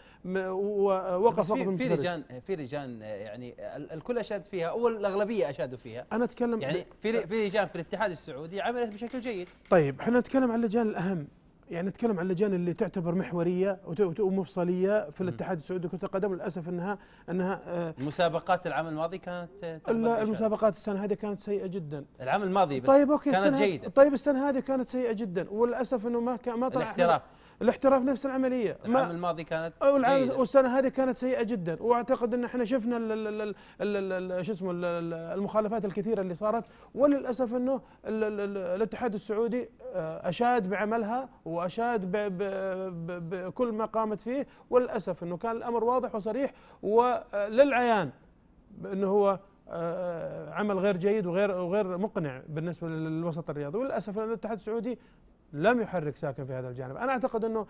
ووقف في, في لجان في لجان يعني الكل أشاد فيها أو الأغلبية أشادوا فيها أنا أتكلم يعني في في لجان في الاتحاد السعودي عملت بشكل جيد طيب احنا نتكلم عن اللجان الأهم يعني نتكلم عن اللجان اللي تعتبر محوريه ومفصليه في الاتحاد السعودي لكره القدم للاسف انها انها آه، مسابقات العام الماضي كانت لا المسابقات السنه هذه كانت سيئه جدا العام الماضي بس طيب اوكي كانت جيده طيب السنه هذه كانت سيئه جدا وللاسف انه ما ما طلع الاحتراف الاحتراف نفس العمليه العام الماضي كانت والعام والسنه هذه كانت سيئه جدا واعتقد ان احنا شفنا شو اسمه المخالفات الكثيره اللي صارت وللاسف انه الاتحاد السعودي آه، اشاد بعملها واشاد بكل ما قامت فيه وللاسف انه كان الامر واضح وصريح وللعيان انه هو آه، عمل غير جيد وغير وغير مقنع بالنسبه للوسط الرياضي وللاسف الاتحاد السعودي لم يحرك ساكن في هذا الجانب أنا أعتقد أنه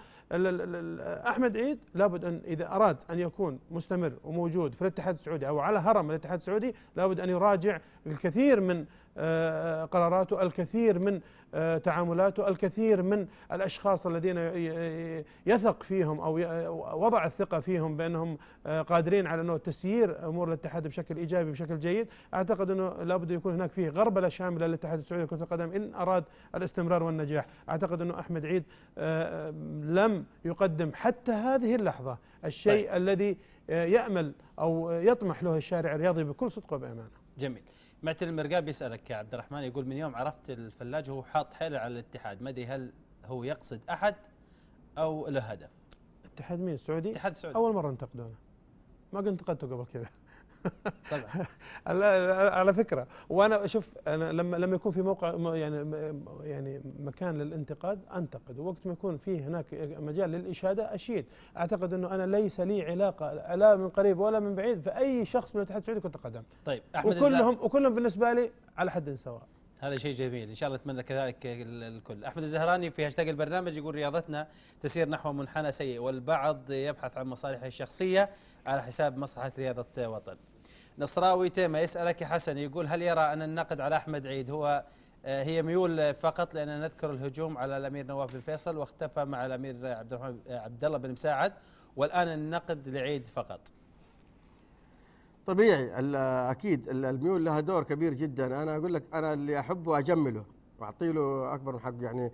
أحمد عيد لابد أن إذا أراد أن يكون مستمر وموجود في الاتحاد السعودي أو على هرم الاتحاد السعودي لابد أن يراجع الكثير من آه، آه، قراراته الكثير من آه، تعاملاته الكثير من الأشخاص الذين يثق فيهم أو وضع الثقة فيهم بأنهم آه، قادرين على أنه تسيير أمور الاتحاد بشكل إيجابي بشكل جيد أعتقد أنه لابد يكون هناك فيه غربلة شاملة للاتحاد السعودي لكرة القدم إن أراد الاستمرار والنجاح أعتقد أنه أحمد عيد آه، لم يقدم حتى هذه اللحظة الشيء طيب. الذي يأمل أو يطمح له الشارع الرياضي بكل صدق وبأمانة جميل معتل المرقاب يسالك يا عبد الرحمن يقول من يوم عرفت الفلاج هو حاط حيله على الاتحاد ما ادري هل هو يقصد احد او له هدف؟ اتحاد مين السعودي؟ الاتحاد السعودي اول مره انتقدونه ما قد انتقدته قبل كذا طبعا على فكره وانا شوف انا لما لما يكون في موقع يعني يعني مكان للانتقاد انتقد وقت ما يكون في هناك مجال للاشاده اشيد اعتقد انه انا ليس لي علاقه لا من قريب ولا من بعيد فاي شخص من الاتحاد السعودي كره قدم طيب احمد وكلهم وكلهم بالنسبه لي على حد سواء هذا شيء جميل ان شاء الله اتمنى كذلك الكل احمد الزهراني في هاشتاج البرنامج يقول رياضتنا تسير نحو منحنى سيء والبعض يبحث عن مصالحه الشخصيه على حساب مصلحه رياضه وطن نصراوي تيمة يسألك حسن يقول هل يرى أن النقد على أحمد عيد هو آه، هي ميول فقط لأن نذكر الهجوم على الأمير نواف بن فيصل واختفى مع الأمير عبد الرحمن آه، عبد الله بن مساعد والآن النقد لعيد فقط طبيعي اكيد الميول لها دور كبير جدا انا اقول لك انا اللي احبه اجمله واعطي له اكبر حق يعني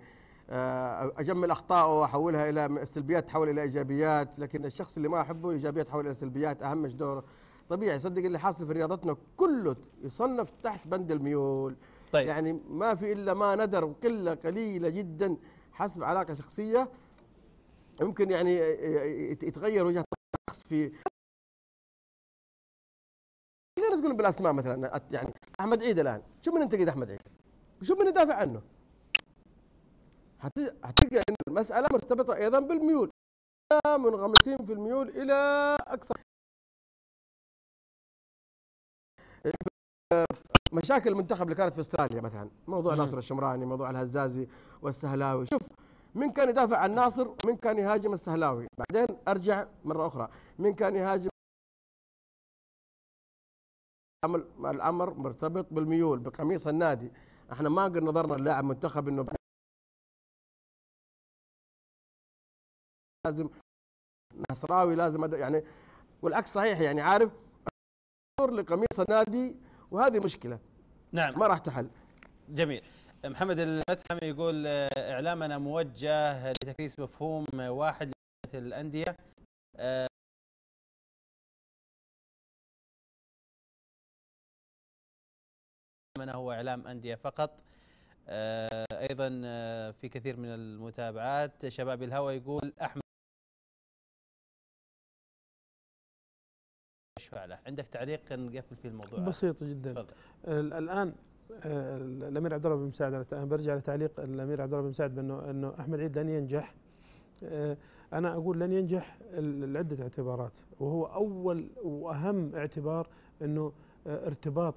آه، اجمل اخطائه واحولها الى سلبيات تحول الى ايجابيات لكن الشخص اللي ما احبه ايجابيات تحول الى سلبيات اهمش دوره طبيعي صدق اللي حاصل في رياضتنا كله يصنف تحت بند الميول طيب. يعني ما في الا ما ندر وقله قليله جدا حسب علاقه شخصيه يمكن يعني يتغير وجهه الشخص في خلينا نقول بالاسماء مثلا يعني احمد عيد الان شو بننتقد احمد عيد؟ من بندافع عنه؟ هتلقى ان المساله مرتبطه ايضا بالميول منغمسين في الميول الى اقصى مشاكل المنتخب اللي كانت في استراليا مثلا موضوع ناصر الشمراني موضوع الهزازي والسهلاوي شوف من كان يدافع عن ناصر من كان يهاجم السهلاوي بعدين ارجع مره اخرى من كان يهاجم الامر مرتبط بالميول بقميص النادي احنا ما قد نظرنا اللاعب منتخب انه لازم نصراوي لازم يعني والعكس صحيح يعني عارف لقميص النادي وهذه مشكله نعم ما راح تحل جميل محمد المتهم يقول آه، اعلامنا موجه لتكريس مفهوم واحد للانديه آه، اعلامنا هو اعلام انديه فقط آه، ايضا في كثير من المتابعات شباب الهوى يقول احمد اشفاله عندك تعليق نقفل فيه الموضوع بسيط جدا تفضل. الان آه، الامير عبد الله بن مساعد برجع لتعليق الامير عبد الله بن مساعد بانه انه احمد عيد لن ينجح آه، انا اقول لن ينجح لعده اعتبارات وهو اول واهم اعتبار انه آه، ارتباط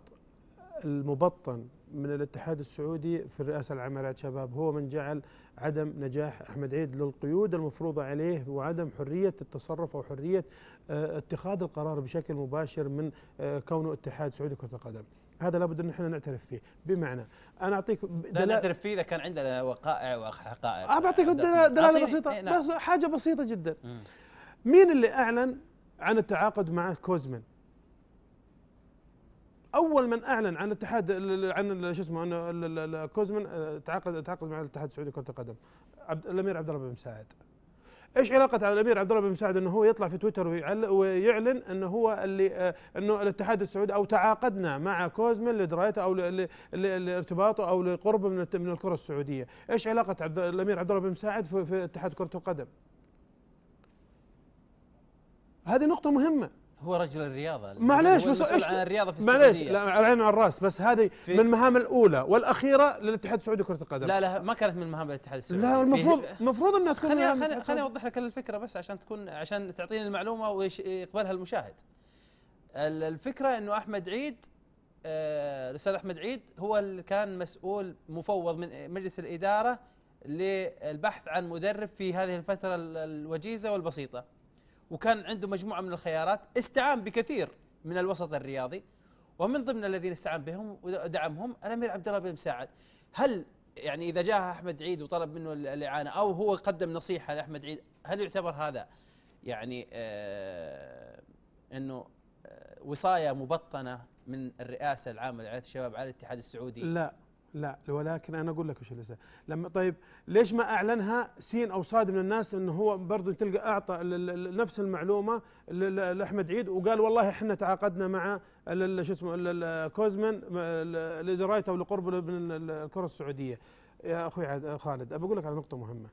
المبطن من الاتحاد السعودي في الرئاسة العامة شباب هو من جعل عدم نجاح أحمد عيد للقيود المفروضة عليه وعدم حرية التصرف أو حرية آه، اتخاذ القرار بشكل مباشر من آه، كونه اتحاد سعودي كرة القدم هذا لابد ان احنا نعترف فيه بمعنى انا اعطيك لا نعترف فيه اذا كان عندنا وقائع وحقائق بعطيك دلاله بسيطه إيه، نعم. بس حاجه بسيطه جدا مين اللي اعلن عن التعاقد مع كوزمن اول من اعلن عن اتحاد عن شو اسمه عن كوزمن آه، تعاقد تعاقد مع الاتحاد السعودي لكره القدم عبد الامير عبد الله بن مساعد ايش علاقه الامير عبد الله بن مساعد انه هو يطلع في تويتر ويعلن انه هو اللي آه، انه الاتحاد السعودي او تعاقدنا مع كوزمن لدرايته او لارتباطه او لقربه من من الكره السعوديه، ايش علاقه عبد الامير عبد الله بن مساعد في اتحاد كره القدم؟ هذه نقطه مهمه هو رجل الرياضه معليش بس ايش عن الرياضه في معليش لا العين على الراس بس هذه من المهام الاولى والاخيره للاتحاد السعودي لكره القدم لا لا ما كانت من مهام الاتحاد السعودي لا المفروض المفروض انها تكون خليني خليني اوضح لك الفكره بس عشان تكون عشان تعطيني المعلومه ويقبلها المشاهد الفكره انه احمد عيد آه، الاستاذ احمد عيد هو اللي كان مسؤول مفوض من مجلس الاداره للبحث عن مدرب في هذه الفتره الوجيزه والبسيطه وكان عنده مجموعه من الخيارات استعان بكثير من الوسط الرياضي ومن ضمن الذين استعان بهم ودعمهم الامير عبد الله بن مساعد هل يعني اذا جاء احمد عيد وطلب منه الاعانه او هو قدم نصيحه لاحمد عيد هل يعتبر هذا يعني آه، انه آه، وصايه مبطنه من الرئاسه العامه لرعايه الشباب على الاتحاد السعودي لا لا ولكن انا اقول لك وش اللي صار لما طيب ليش ما اعلنها سين او صاد من الناس انه هو برضه تلقى اعطى نفس المعلومه لاحمد عيد وقال والله احنا تعاقدنا مع شو اسمه كوزمن لدرايته ولقربه من الكره السعوديه يا اخوي خالد ابى اقول لك على نقطه مهمه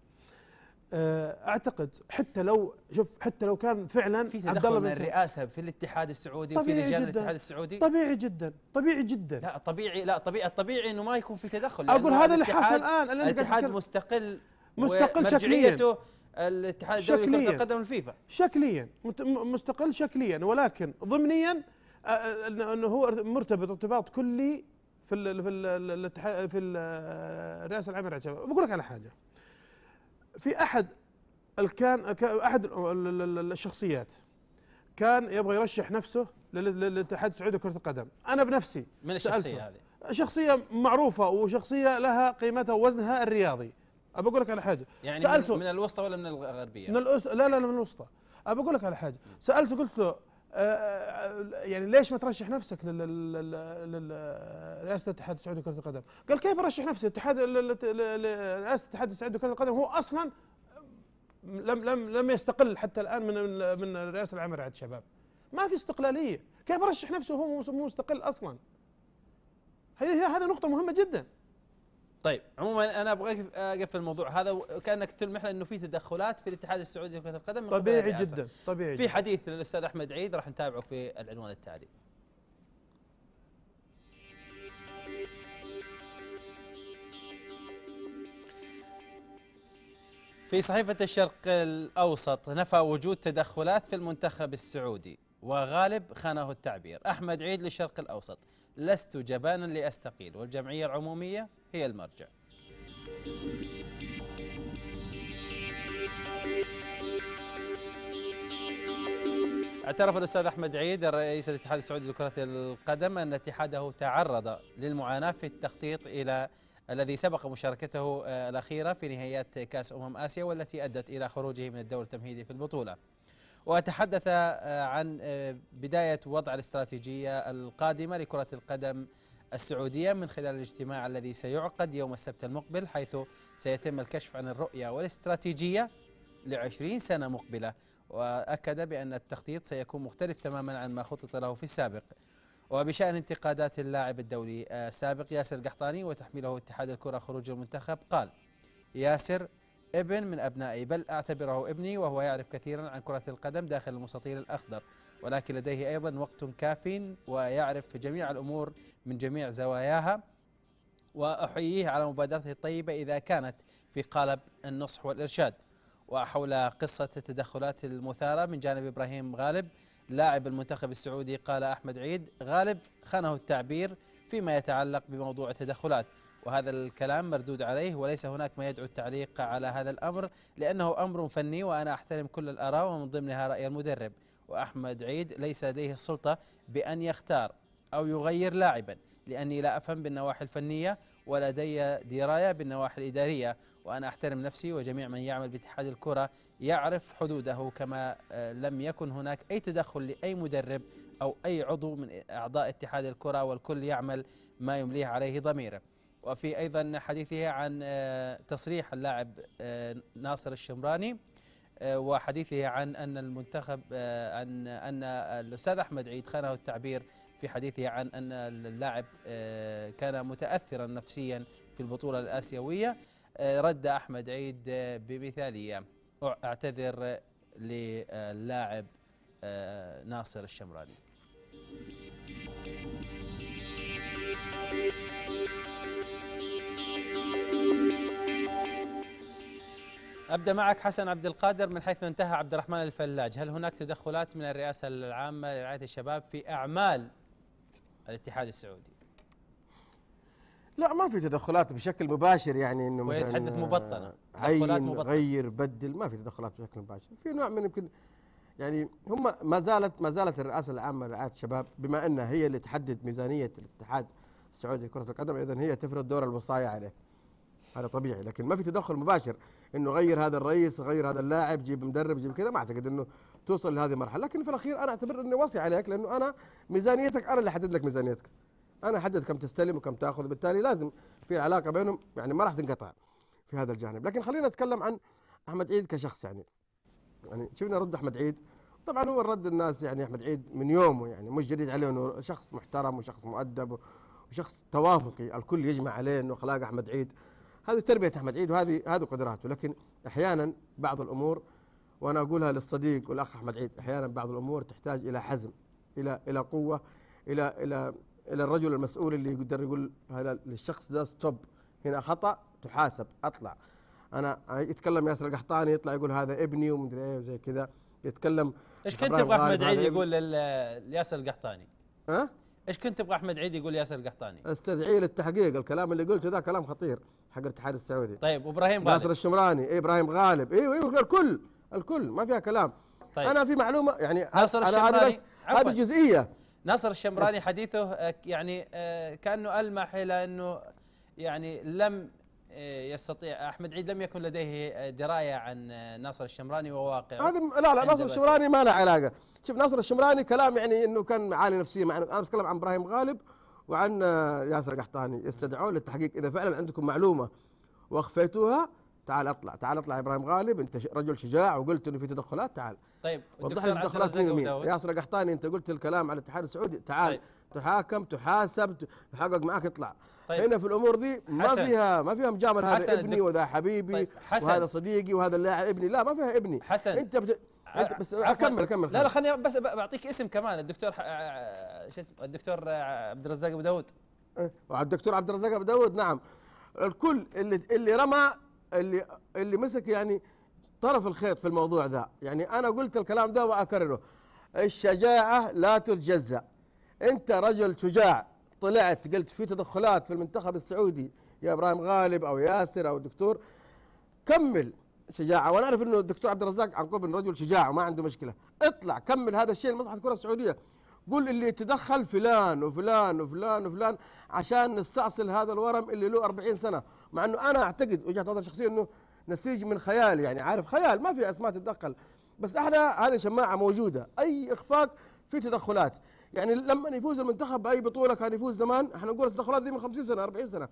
آه، اعتقد حتى لو شوف حتى لو كان فعلا في عبد الله من الرئاسه في الاتحاد السعودي وفي لجان الاتحاد السعودي طبيعي جدا طبيعي جدا لا طبيعي لا طبيعي الطبيعي انه ما يكون في تدخل اقول هذا اللي حاصل الان اللي الاتحاد مستقل مستقل شكليا الاتحاد الدولي لكرة القدم الفيفا شكليا مستقل شكليا ولكن ضمنيا آه، آه، انه هو مرتبط ارتباط كلي في الـ في الـ في الرئاسه العامه بقول لك على حاجه في احد كان احد الشخصيات كان يبغى يرشح نفسه للاتحاد السعودي لكره القدم انا بنفسي من الشخصيه هذه شخصيه معروفه وشخصيه لها قيمتها ووزنها الرياضي ابى اقول لك على حاجه يعني سالته من الوسطى ولا من الغربيه من الأس... لا لا لا من الوسطى ابى اقول لك على حاجه سالته قلت له آه، آه، يعني ليش ما ترشح نفسك لرئاسه الاتحاد السعودي لكره القدم؟ قال كيف ارشح نفسي؟ الاتحاد رئاسه الاتحاد السعودي لكره القدم هو اصلا لم لم لم يستقل حتى الان من من الرئاسه العامه لرعايه الشباب. ما في استقلاليه، كيف ارشح نفسه وهو مو مستقل اصلا؟ هي هذا نقطه مهمه جدا. طيب عموما انا ابغاك اقفل الموضوع هذا وكانك تلمح انه في تدخلات في الاتحاد السعودي لكره القدم طبيعي جدا طبيعي في حديث للاستاذ احمد عيد راح نتابعه في العنوان التالي في صحيفة الشرق الأوسط نفى وجود تدخلات في المنتخب السعودي وغالب خانه التعبير أحمد عيد للشرق الأوسط لست جبانا لأستقيل والجمعية العمومية هي المرجع اعترف الأستاذ أحمد عيد رئيس الاتحاد السعودي لكرة القدم أن اتحاده تعرض للمعاناة في التخطيط إلى الذي سبق مشاركته آه، الأخيرة في نهائيات كأس أمم آسيا والتي أدت إلى خروجه من الدور التمهيدي في البطولة وتحدث آه، عن آه، بداية وضع الاستراتيجية القادمة لكرة القدم السعودية من خلال الاجتماع الذي سيعقد يوم السبت المقبل حيث سيتم الكشف عن الرؤية والاستراتيجية لعشرين سنة مقبلة وأكد بأن التخطيط سيكون مختلف تماما عن ما خطط له في السابق وبشأن انتقادات اللاعب الدولي السابق ياسر القحطاني وتحميله اتحاد الكرة خروج المنتخب قال ياسر ابن من أبنائي بل أعتبره ابني وهو يعرف كثيرا عن كرة القدم داخل المستطيل الأخضر ولكن لديه أيضا وقت كاف ويعرف جميع الأمور من جميع زواياها وأحييه على مبادرته الطيبة إذا كانت في قالب النصح والإرشاد وحول قصة التدخلات المثارة من جانب إبراهيم غالب لاعب المنتخب السعودي قال أحمد عيد غالب خانه التعبير فيما يتعلق بموضوع التدخلات وهذا الكلام مردود عليه وليس هناك ما يدعو التعليق على هذا الأمر لأنه أمر فني وأنا أحترم كل الآراء ومن ضمنها رأي المدرب وأحمد عيد ليس لديه السلطة بأن يختار أو يغير لاعبا لأني لا أفهم بالنواحي الفنية ولدي دراية بالنواحي الإدارية وأنا أحترم نفسي وجميع من يعمل باتحاد الكرة يعرف حدوده كما آه، لم يكن هناك أي تدخل لأي مدرب أو أي عضو من أعضاء اتحاد الكرة والكل يعمل ما يمليه عليه ضميره وفي أيضا حديثه عن آه، تصريح اللاعب آه، ناصر الشمراني آه، وحديثه عن أن المنتخب آه، أن أن الأستاذ أحمد عيد خانه التعبير في حديثه عن أن اللاعب آه، كان متأثرا نفسيا في البطولة الآسيوية رد أحمد عيد بمثالية أعتذر للاعب ناصر الشمراني أبدأ معك حسن عبد القادر من حيث انتهى عبد الرحمن الفلاج هل هناك تدخلات من الرئاسة العامة لرعاية الشباب في أعمال الاتحاد السعودي لا ما في تدخلات بشكل مباشر يعني انه ويتحدث مبطنه آه، تدخلات مبطنه غير بدل ما في تدخلات بشكل مباشر في نوع من يمكن يعني هم ما زالت ما زالت الرئاسه العامه لرعايه الشباب بما انها هي اللي تحدد ميزانيه الاتحاد السعودي لكره القدم اذا هي تفرض دور الوصايه عليه هذا طبيعي لكن ما في تدخل مباشر انه غير هذا الرئيس غير هذا اللاعب جيب مدرب جيب كذا ما اعتقد انه توصل لهذه المرحله لكن في الاخير انا اعتبر اني وصي عليك لانه انا ميزانيتك انا اللي احدد لك ميزانيتك انا احدد كم تستلم وكم تاخذ بالتالي لازم في علاقه بينهم يعني ما راح تنقطع في هذا الجانب لكن خلينا نتكلم عن احمد عيد كشخص يعني يعني شفنا رد احمد عيد طبعا هو الرد الناس يعني احمد عيد من يومه يعني مش جديد عليه انه شخص محترم وشخص مؤدب وشخص توافقي الكل يجمع عليه انه اخلاق احمد عيد هذه تربية أحمد عيد وهذه هذه قدراته لكن أحيانا بعض الأمور وأنا أقولها للصديق والأخ أحمد عيد أحيانا بعض الأمور تحتاج إلى حزم إلى إلى قوة إلى إلى إلى الرجل المسؤول اللي يقدر يقول هذا للشخص ذا ستوب هنا خطأ تحاسب أطلع أنا يتكلم ياسر القحطاني يطلع يقول هذا ابني ومدري إيه وزي كذا يتكلم ايش كنت تبغى أحمد عيد يقول لياسر القحطاني؟ ها؟ أه؟ ايش كنت تبغى احمد عيد يقول ياسر القحطاني؟ استدعيه للتحقيق الكلام اللي قلته ذا كلام خطير حق الاتحاد السعودي طيب وابراهيم غالب ناصر الشمراني اي ابراهيم غالب ايوه ايوه الكل الكل ما فيها كلام طيب انا في معلومه يعني ناصر الشمراني هذه جزئيه ناصر الشمراني حديثه آه، يعني آه، كانه المح الى انه يعني لم إيه، يستطيع احمد عيد لم يكن لديه درايه عن ناصر الشمراني وواقع هذا لا لا ناصر الشمراني ما له علاقه شوف ناصر الشمراني كلام يعني انه كان معاني نفسيه مع انا اتكلم عن ابراهيم غالب وعن آه، ياسر قحطاني يستدعون للتحقيق اذا فعلا عندكم معلومه واخفيتوها تعال اطلع تعال اطلع ابراهيم غالب انت رجل شجاع وقلت انه في تدخلات تعال طيب وضح لي تدخلات مين ياسر قحطاني انت قلت الكلام على الاتحاد السعودي تعال طيب. تحاكم تحاسب تحقق معك اطلع طيب هنا في الامور دي ما حسن فيها ما فيها مجامله هذا ابني وذا حبيبي طيب حسن وهذا صديقي وهذا اللاعب ابني لا ما فيها ابني حسن انت بت... انت بس كمل كمل لا لا خليني بس بعطيك اسم كمان الدكتور آه، شو اسمه الدكتور عبد الرزاق ابو داود إيه، الدكتور عبد الرزاق ابو داوود نعم الكل اللي اللي رمى اللي اللي مسك يعني طرف الخيط في الموضوع ذا يعني انا قلت الكلام ده واكرره الشجاعه لا تتجزا انت رجل شجاع طلعت قلت في تدخلات في المنتخب السعودي يا ابراهيم غالب او ياسر او الدكتور كمل شجاعه وانا اعرف انه الدكتور عبد الرزاق عنقوب رجل شجاع وما عنده مشكله اطلع كمل هذا الشيء لمصلحه الكره السعوديه قول اللي تدخل فلان وفلان وفلان وفلان عشان نستعصل هذا الورم اللي له 40 سنه مع انه انا اعتقد وجهه نظري الشخصيه انه نسيج من خيال يعني عارف خيال ما في اسماء تتدخل بس احنا هذه شماعه موجوده اي اخفاق في تدخلات يعني لما يفوز المنتخب باي بطوله كان يفوز زمان احنا نقول التدخلات دي من 50 سنه 40 سنه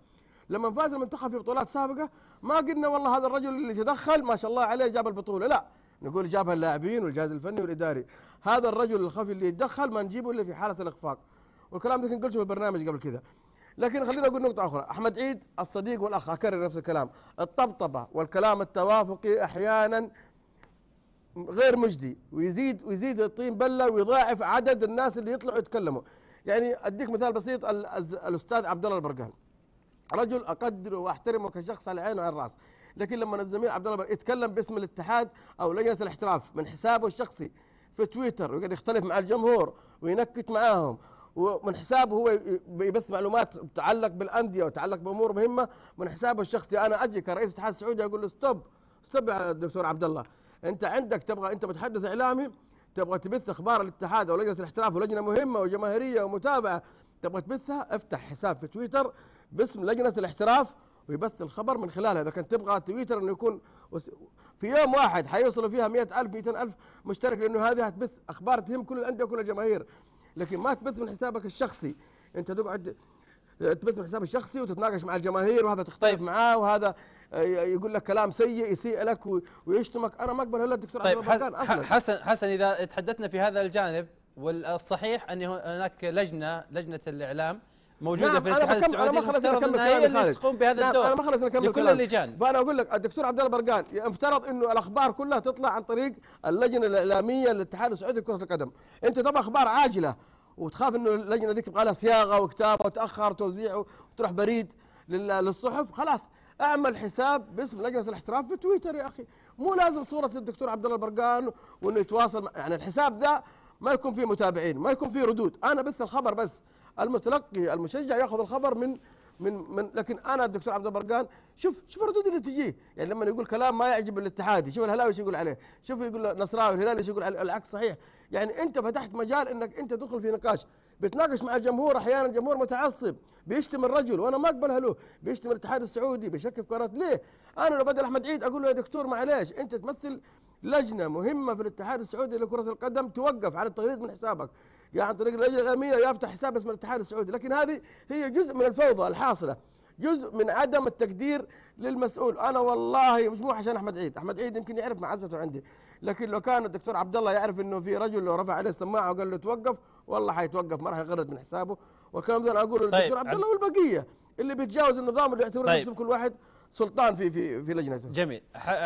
لما فاز المنتخب في بطولات سابقه ما قلنا والله هذا الرجل اللي تدخل ما شاء الله عليه جاب البطوله لا نقول جابها اللاعبين والجهاز الفني والاداري هذا الرجل الخفي اللي يتدخل ما نجيبه الا في حاله الاخفاق والكلام ده كنت قلته في البرنامج قبل كذا لكن خلينا اقول نقطه اخرى احمد عيد الصديق والاخ اكرر نفس الكلام الطبطبه والكلام التوافقي احيانا غير مجدي ويزيد ويزيد الطين بله ويضاعف عدد الناس اللي يطلعوا يتكلموا يعني اديك مثال بسيط الاستاذ عبد الله البرقان رجل اقدره واحترمه كشخص على عينه وعلى الراس لكن لما الزميل عبد الله يتكلم باسم الاتحاد او لجنه الاحتراف من حسابه الشخصي في تويتر ويقعد يختلف مع الجمهور وينكت معاهم ومن حسابه هو يبث معلومات تتعلق بالانديه وتتعلق بامور مهمه من حسابه الشخصي انا اجي كرئيس الاتحاد السعودي اقول له ستوب ستوب يا دكتور عبد الله انت عندك تبغى انت متحدث اعلامي تبغى تبث اخبار الاتحاد او لجنه الاحتراف ولجنه مهمه وجماهيريه ومتابعه تبغى تبثها افتح حساب في تويتر باسم لجنه الاحتراف ويبث الخبر من خلالها اذا كنت تبغى تويتر انه يكون في يوم واحد حيوصلوا فيها 100000 200000 مشترك لانه هذه هتبث اخبار تهم كل الانديه وكل الجماهير لكن ما تبث من حسابك الشخصي انت تقعد تبث الحساب الشخصي وتتناقش مع الجماهير وهذا تختلف طيب. معاه وهذا آه، يقول لك كلام سيء يسيء لك ويشتمك انا ما اقبل الا الدكتور طيب حسن, حسن حسن اذا تحدثنا في هذا الجانب والصحيح ان هناك لجنه لجنه الاعلام موجوده نعم في الاتحاد السعودي المفترض انها هي اللي تقوم بهذا نعم الدور انا ما خلصت اكمل لكل اللجان فانا اقول لك الدكتور عبد الله برقان يفترض انه الاخبار كلها تطلع عن طريق اللجنه الاعلاميه للاتحاد السعودي لكره القدم انت تبغى اخبار عاجله وتخاف انه اللجنه ذيك تبغى لها صياغه وكتابه وتاخر توزيع وتروح بريد للصحف خلاص اعمل حساب باسم لجنه الاحتراف في تويتر يا اخي مو لازم صوره الدكتور عبد الله البرقان وانه يتواصل يعني الحساب ذا ما يكون فيه متابعين ما يكون فيه ردود انا بث الخبر بس المتلقي المشجع ياخذ الخبر من من من لكن انا الدكتور عبد البرقان شوف شوف الردود اللي تجيه يعني لما يقول كلام ما يعجب الاتحادي شوف الهلاوي ايش يقول عليه شوف يقول نصراوي الهلال ايش يقول عليه العكس صحيح يعني انت فتحت مجال انك انت تدخل في نقاش بتناقش مع الجمهور احيانا الجمهور متعصب بيشتم الرجل وانا ما اقبلها له بيشتم الاتحاد السعودي بيشكك قرارات ليه انا لو بدل احمد عيد اقول له يا دكتور معليش انت تمثل لجنه مهمه في الاتحاد السعودي لكره القدم توقف على التغريد من حسابك يا عن طريق اللجنه الامنيه يا يفتح حساب اسم الاتحاد السعودي لكن هذه هي جزء من الفوضى الحاصله جزء من عدم التقدير للمسؤول انا والله مش مو عشان احمد عيد احمد عيد يمكن يعرف معزته عندي لكن لو كان الدكتور عبد الله يعرف انه في رجل لو رفع عليه السماعه وقال له توقف والله حيتوقف ما راح يغرد من حسابه والكلام ده انا اقوله طيب للدكتور عبد الله والبقيه اللي بيتجاوز النظام اللي يعتبر طيب. كل واحد سلطان في في في لجنته جميل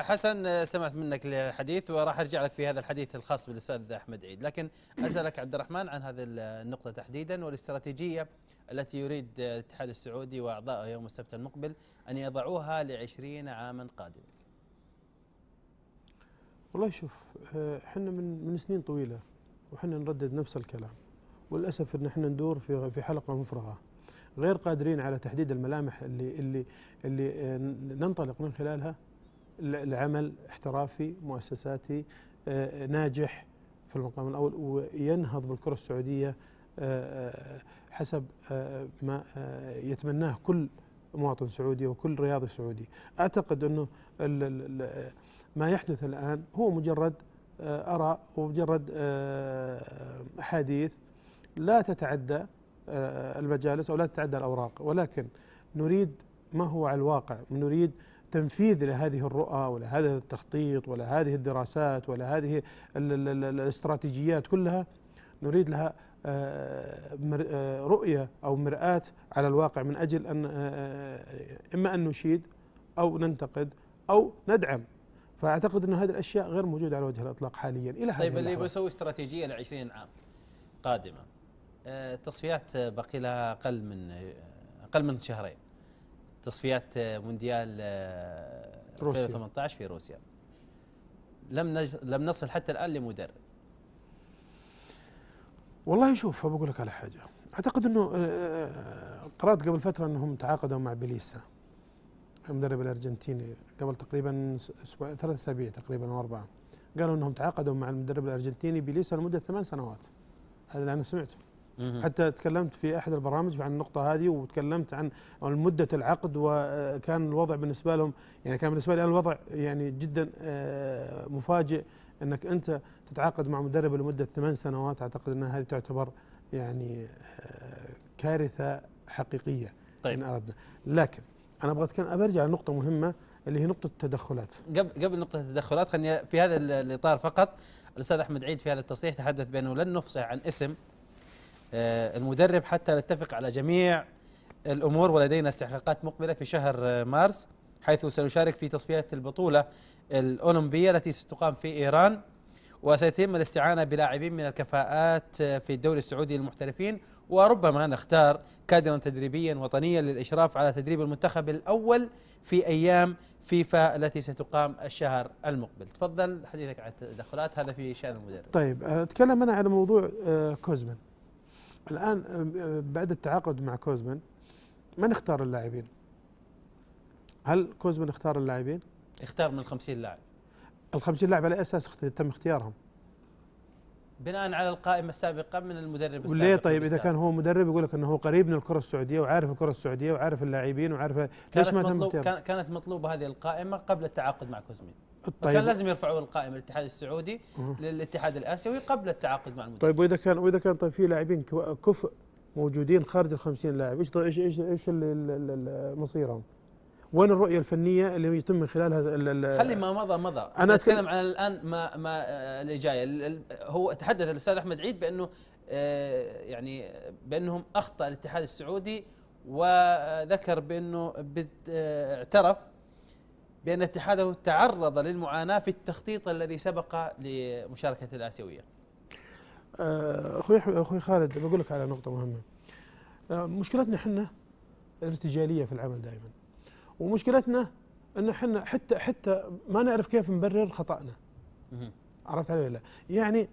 حسن آه، سمعت منك الحديث وراح ارجع لك في هذا الحديث الخاص بالاستاذ احمد عيد لكن اسالك عبد الرحمن عن هذه النقطه تحديدا والاستراتيجيه التي يريد الاتحاد السعودي واعضائه يوم السبت المقبل ان يضعوها لعشرين عاما قادما والله شوف آه، احنا من من سنين طويله وحنا نردد نفس الكلام وللاسف ان احنا ندور في في حلقه مفرغه غير قادرين على تحديد الملامح اللي اللي اللي آه، ننطلق من خلالها العمل احترافي مؤسساتي آه، ناجح في المقام الاول وينهض بالكره السعوديه آه، حسب ما يتمناه كل مواطن سعودي وكل رياضي سعودي اعتقد انه ما يحدث الان هو مجرد اراء ومجرد احاديث لا تتعدى آه، المجالس أو لا تتعدى الأوراق ولكن نريد ما هو على الواقع نريد تنفيذ لهذه الرؤى ولهذا التخطيط ولهذه الدراسات ولهذه الاستراتيجيات كلها نريد لها آه، آه، رؤية أو مرآة على الواقع من أجل أن إما أن نشيد أو ننتقد أو ندعم فأعتقد أن هذه الأشياء غير موجودة على وجه الإطلاق حاليا إلى طيب اللي بيسوي استراتيجية لعشرين عام قادمة التصفيات آه، بقي لها اقل من آه، اقل من شهرين تصفيات آه، مونديال روسيا 2018 في روسيا لم نج... لم نصل حتى الان لمدرب والله شوف بقول لك على حاجه اعتقد انه قرات قبل فتره انهم تعاقدوا مع بليسا المدرب الارجنتيني قبل تقريبا اسبوع ثلاث اسابيع تقريبا او اربعه قالوا انهم تعاقدوا مع المدرب الارجنتيني بليسا لمده ثمان سنوات هذا اللي انا سمعته حتى تكلمت في احد البرامج عن النقطه هذه وتكلمت عن مده العقد وكان الوضع بالنسبه لهم يعني كان بالنسبه لي انا الوضع يعني جدا آه، مفاجئ انك انت تتعاقد مع مدرب لمده ثمان سنوات اعتقد ان هذه تعتبر يعني آه، كارثه حقيقيه طيب. ان اردنا لكن انا ابغى اتكلم ارجع لنقطه مهمه اللي هي نقطه التدخلات قبل قبل نقطه التدخلات خليني في هذا الاطار فقط الاستاذ احمد عيد في هذا التصريح تحدث بانه لن نفصح عن اسم آه، المدرب حتى نتفق على جميع الأمور ولدينا استحقاقات مقبلة في شهر آه، مارس حيث سنشارك في تصفيات البطولة الأولمبية التي ستقام في إيران وسيتم الاستعانة بلاعبين من الكفاءات آه، في الدوري السعودي للمحترفين وربما نختار كادرا تدريبيا وطنيا للإشراف على تدريب المنتخب الأول في أيام فيفا التي ستقام الشهر المقبل تفضل حديثك عن التدخلات هذا في شأن المدرب طيب أتكلم أنا عن موضوع كوزمان الان آه، بعد التعاقد مع كوزمان من اختار اللاعبين؟ هل كوزمان اختار اللاعبين؟ اختار من ال 50 لاعب ال 50 لاعب على اساس تم اختيارهم؟ بناء على القائمه السابقه من المدرب السابق ليه طيب اذا كان هو مدرب يقول لك انه هو قريب من الكره السعوديه وعارف الكره السعوديه وعارف اللاعبين وعارف ليش ما تم كانت كانت مطلوبه هذه القائمه قبل التعاقد مع كوزمين طيب كان لازم يرفعوا القائمه الاتحاد السعودي للاتحاد الاسيوي قبل التعاقد مع المدرب طيب واذا كان واذا كان طيب في لاعبين كفء موجودين خارج ال 50 لاعب ايش ايش ايش ايش مصيرهم؟ وين الرؤيه الفنيه اللي يتم من خلالها خلي ما مضى مضى انا اتكلم عن الان ما ما آه، اللي جاي هو تحدث الاستاذ احمد عيد بانه آه، يعني بانهم اخطا الاتحاد السعودي وذكر بانه آه، اعترف بأن اتحاده تعرض للمعاناة في التخطيط الذي سبق لمشاركة الآسيوية آه، أخوي أخوي خالد بقول لك على نقطة مهمة آه، مشكلتنا احنا ارتجالية في العمل دائما ومشكلتنا ان احنا حتى حتى ما نعرف كيف نبرر خطأنا عرفت علي ولا يعني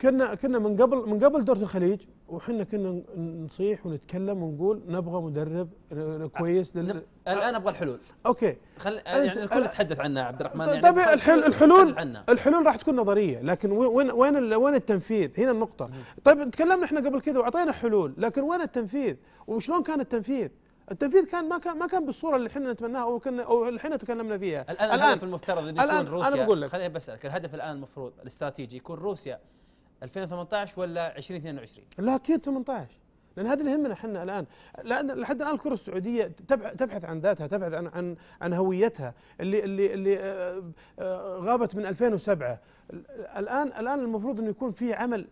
كنا كنا من قبل من قبل دوره الخليج وحنا كنا نصيح ونتكلم ونقول نبغى مدرب كويس لل... الان ابغى الحلول اوكي خل... يعني الكل تحدث عنها عبد الرحمن يعني طيب الحل... الحلول الحلول راح تكون نظريه لكن وين وين ال... وين التنفيذ هنا النقطه طيب تكلمنا احنا قبل كذا واعطينا حلول لكن وين التنفيذ وشلون كان التنفيذ التنفيذ كان ما كان ما كان بالصوره اللي احنا نتمناها او كنا او اللي احنا تكلمنا فيها الان, الآن الهدف المفترض ان يكون روسيا انا بقول لك خليني بسالك الهدف الان المفروض الاستراتيجي يكون روسيا 2018 ولا 2022 لا اكيد 18 لان هذا اللي يهمنا احنا الان لان لحد الان الكره السعوديه تبحث عن ذاتها تبحث عن عن عن هويتها اللي اللي اللي آه، آه، غابت من 2007 الان الان المفروض انه يكون في عمل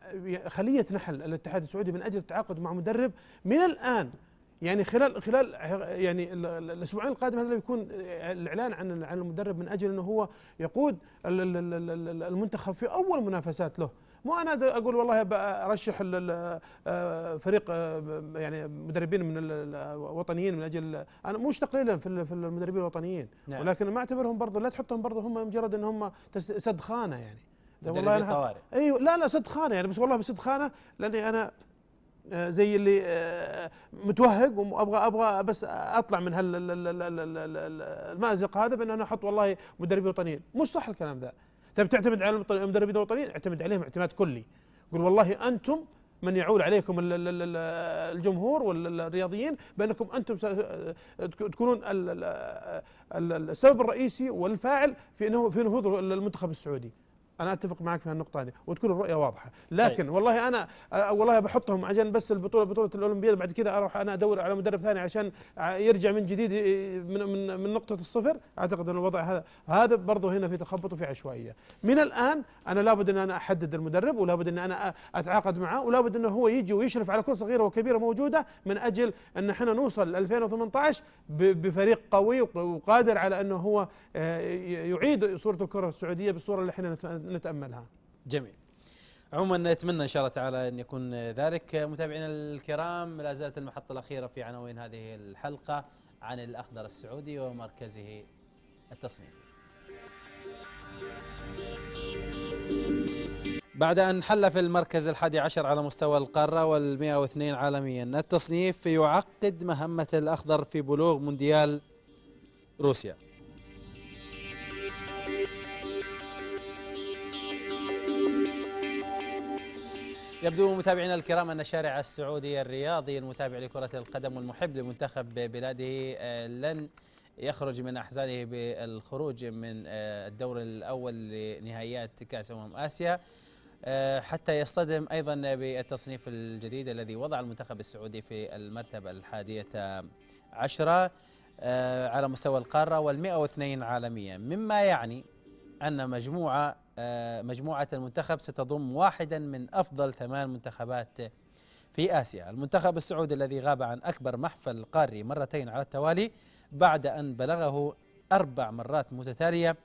خليه نحل الاتحاد السعودي من اجل التعاقد مع مدرب من الان يعني خلال خلال يعني الاسبوعين القادم هذا بيكون الاعلان عن عن المدرب من اجل انه هو يقود المنتخب في اول منافسات له مو انا اقول والله برشح آه، فريق آه، يعني مدربين من الوطنيين من اجل انا مش تقليلا في في المدربين الوطنيين نعم. ولكن ما اعتبرهم برضه لا تحطهم برضه هم مجرد ان هم سد خانه يعني والله أنا ايوه لا لا سد خانه يعني بس والله بسد خانه لاني انا آه، زي اللي متوهق وابغى ابغى بس اطلع من هال المازق هذا بان انا احط والله مدربين وطنيين مش صح الكلام ذا تبي تعتمد على المدربين الوطنيين اعتمد عليهم اعتماد كلي قل والله انتم من يعول عليكم الجمهور والرياضيين بانكم انتم آه، تكونون السبب الرئيسي والفاعل في انه في نهوض المنتخب السعودي انا اتفق معك في النقطه هذه وتكون الرؤيه واضحه طيب. لكن أي. والله انا آه، والله بحطهم عشان بس البطوله بطوله الاولمبياد بعد كذا اروح انا ادور على مدرب ثاني عشان يرجع من جديد من من, من نقطه الصفر اعتقد ان الوضع هذا هذا برضه هنا في تخبط وفي عشوائيه من الان انا لابد ان انا احدد المدرب ولابد ان انا اتعاقد معه ولابد انه هو يجي ويشرف على كل صغيره وكبيره موجوده من اجل ان احنا نوصل 2018 بفريق قوي وقادر على انه هو آه، يعيد صوره الكره السعوديه بالصوره اللي احنا نتاملها جميل عموما نتمنى ان شاء الله تعالى ان يكون ذلك متابعينا الكرام لا زالت المحطه الاخيره في عناوين هذه الحلقه عن الاخضر السعودي ومركزه التصنيفي بعد أن حل في المركز الحادي عشر على مستوى القارة والمئة واثنين عالميا التصنيف يعقد مهمة الأخضر في بلوغ مونديال روسيا يبدو متابعينا الكرام أن الشارع السعودي الرياضي المتابع لكرة القدم والمحب لمنتخب بلاده آه، لن يخرج من أحزانه بالخروج من آه، الدور الأول لنهائيات كأس أمم آسيا آه، حتى يصطدم أيضا بالتصنيف الجديد الذي وضع المنتخب السعودي في المرتبة الحادية عشرة على مستوى القارة وال102 عالميا مما يعني أن مجموعة آه، مجموعة المنتخب ستضم واحدا من أفضل ثمان منتخبات في آسيا المنتخب السعودي الذي غاب عن أكبر محفل قاري مرتين على التوالي بعد أن بلغه أربع مرات متتالية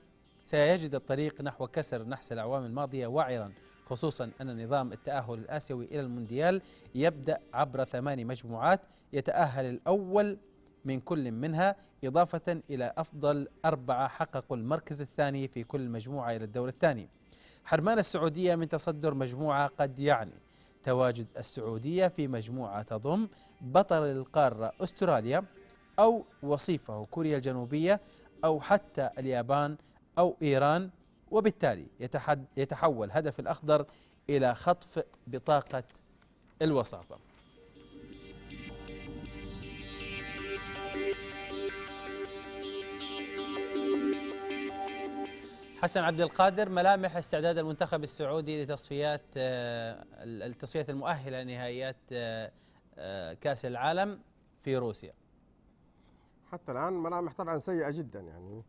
سيجد الطريق نحو كسر نحس الأعوام الماضية وعرا خصوصا أن نظام التأهل الآسيوي إلى المونديال يبدأ عبر ثمان مجموعات يتأهل الأول من كل منها إضافة إلى أفضل أربعة حققوا المركز الثاني في كل مجموعة إلى الدور الثاني حرمان السعودية من تصدر مجموعة قد يعني تواجد السعودية في مجموعة تضم بطل القارة أستراليا أو وصيفه كوريا الجنوبية أو حتى اليابان أو إيران وبالتالي يتحول هدف الأخضر إلى خطف بطاقة الوصافة حسن عبد القادر ملامح استعداد المنتخب السعودي لتصفيات آه، التصفيات المؤهله لنهائيات آه، آه، كاس العالم في روسيا حتى الان ملامح طبعا سيئه جدا يعني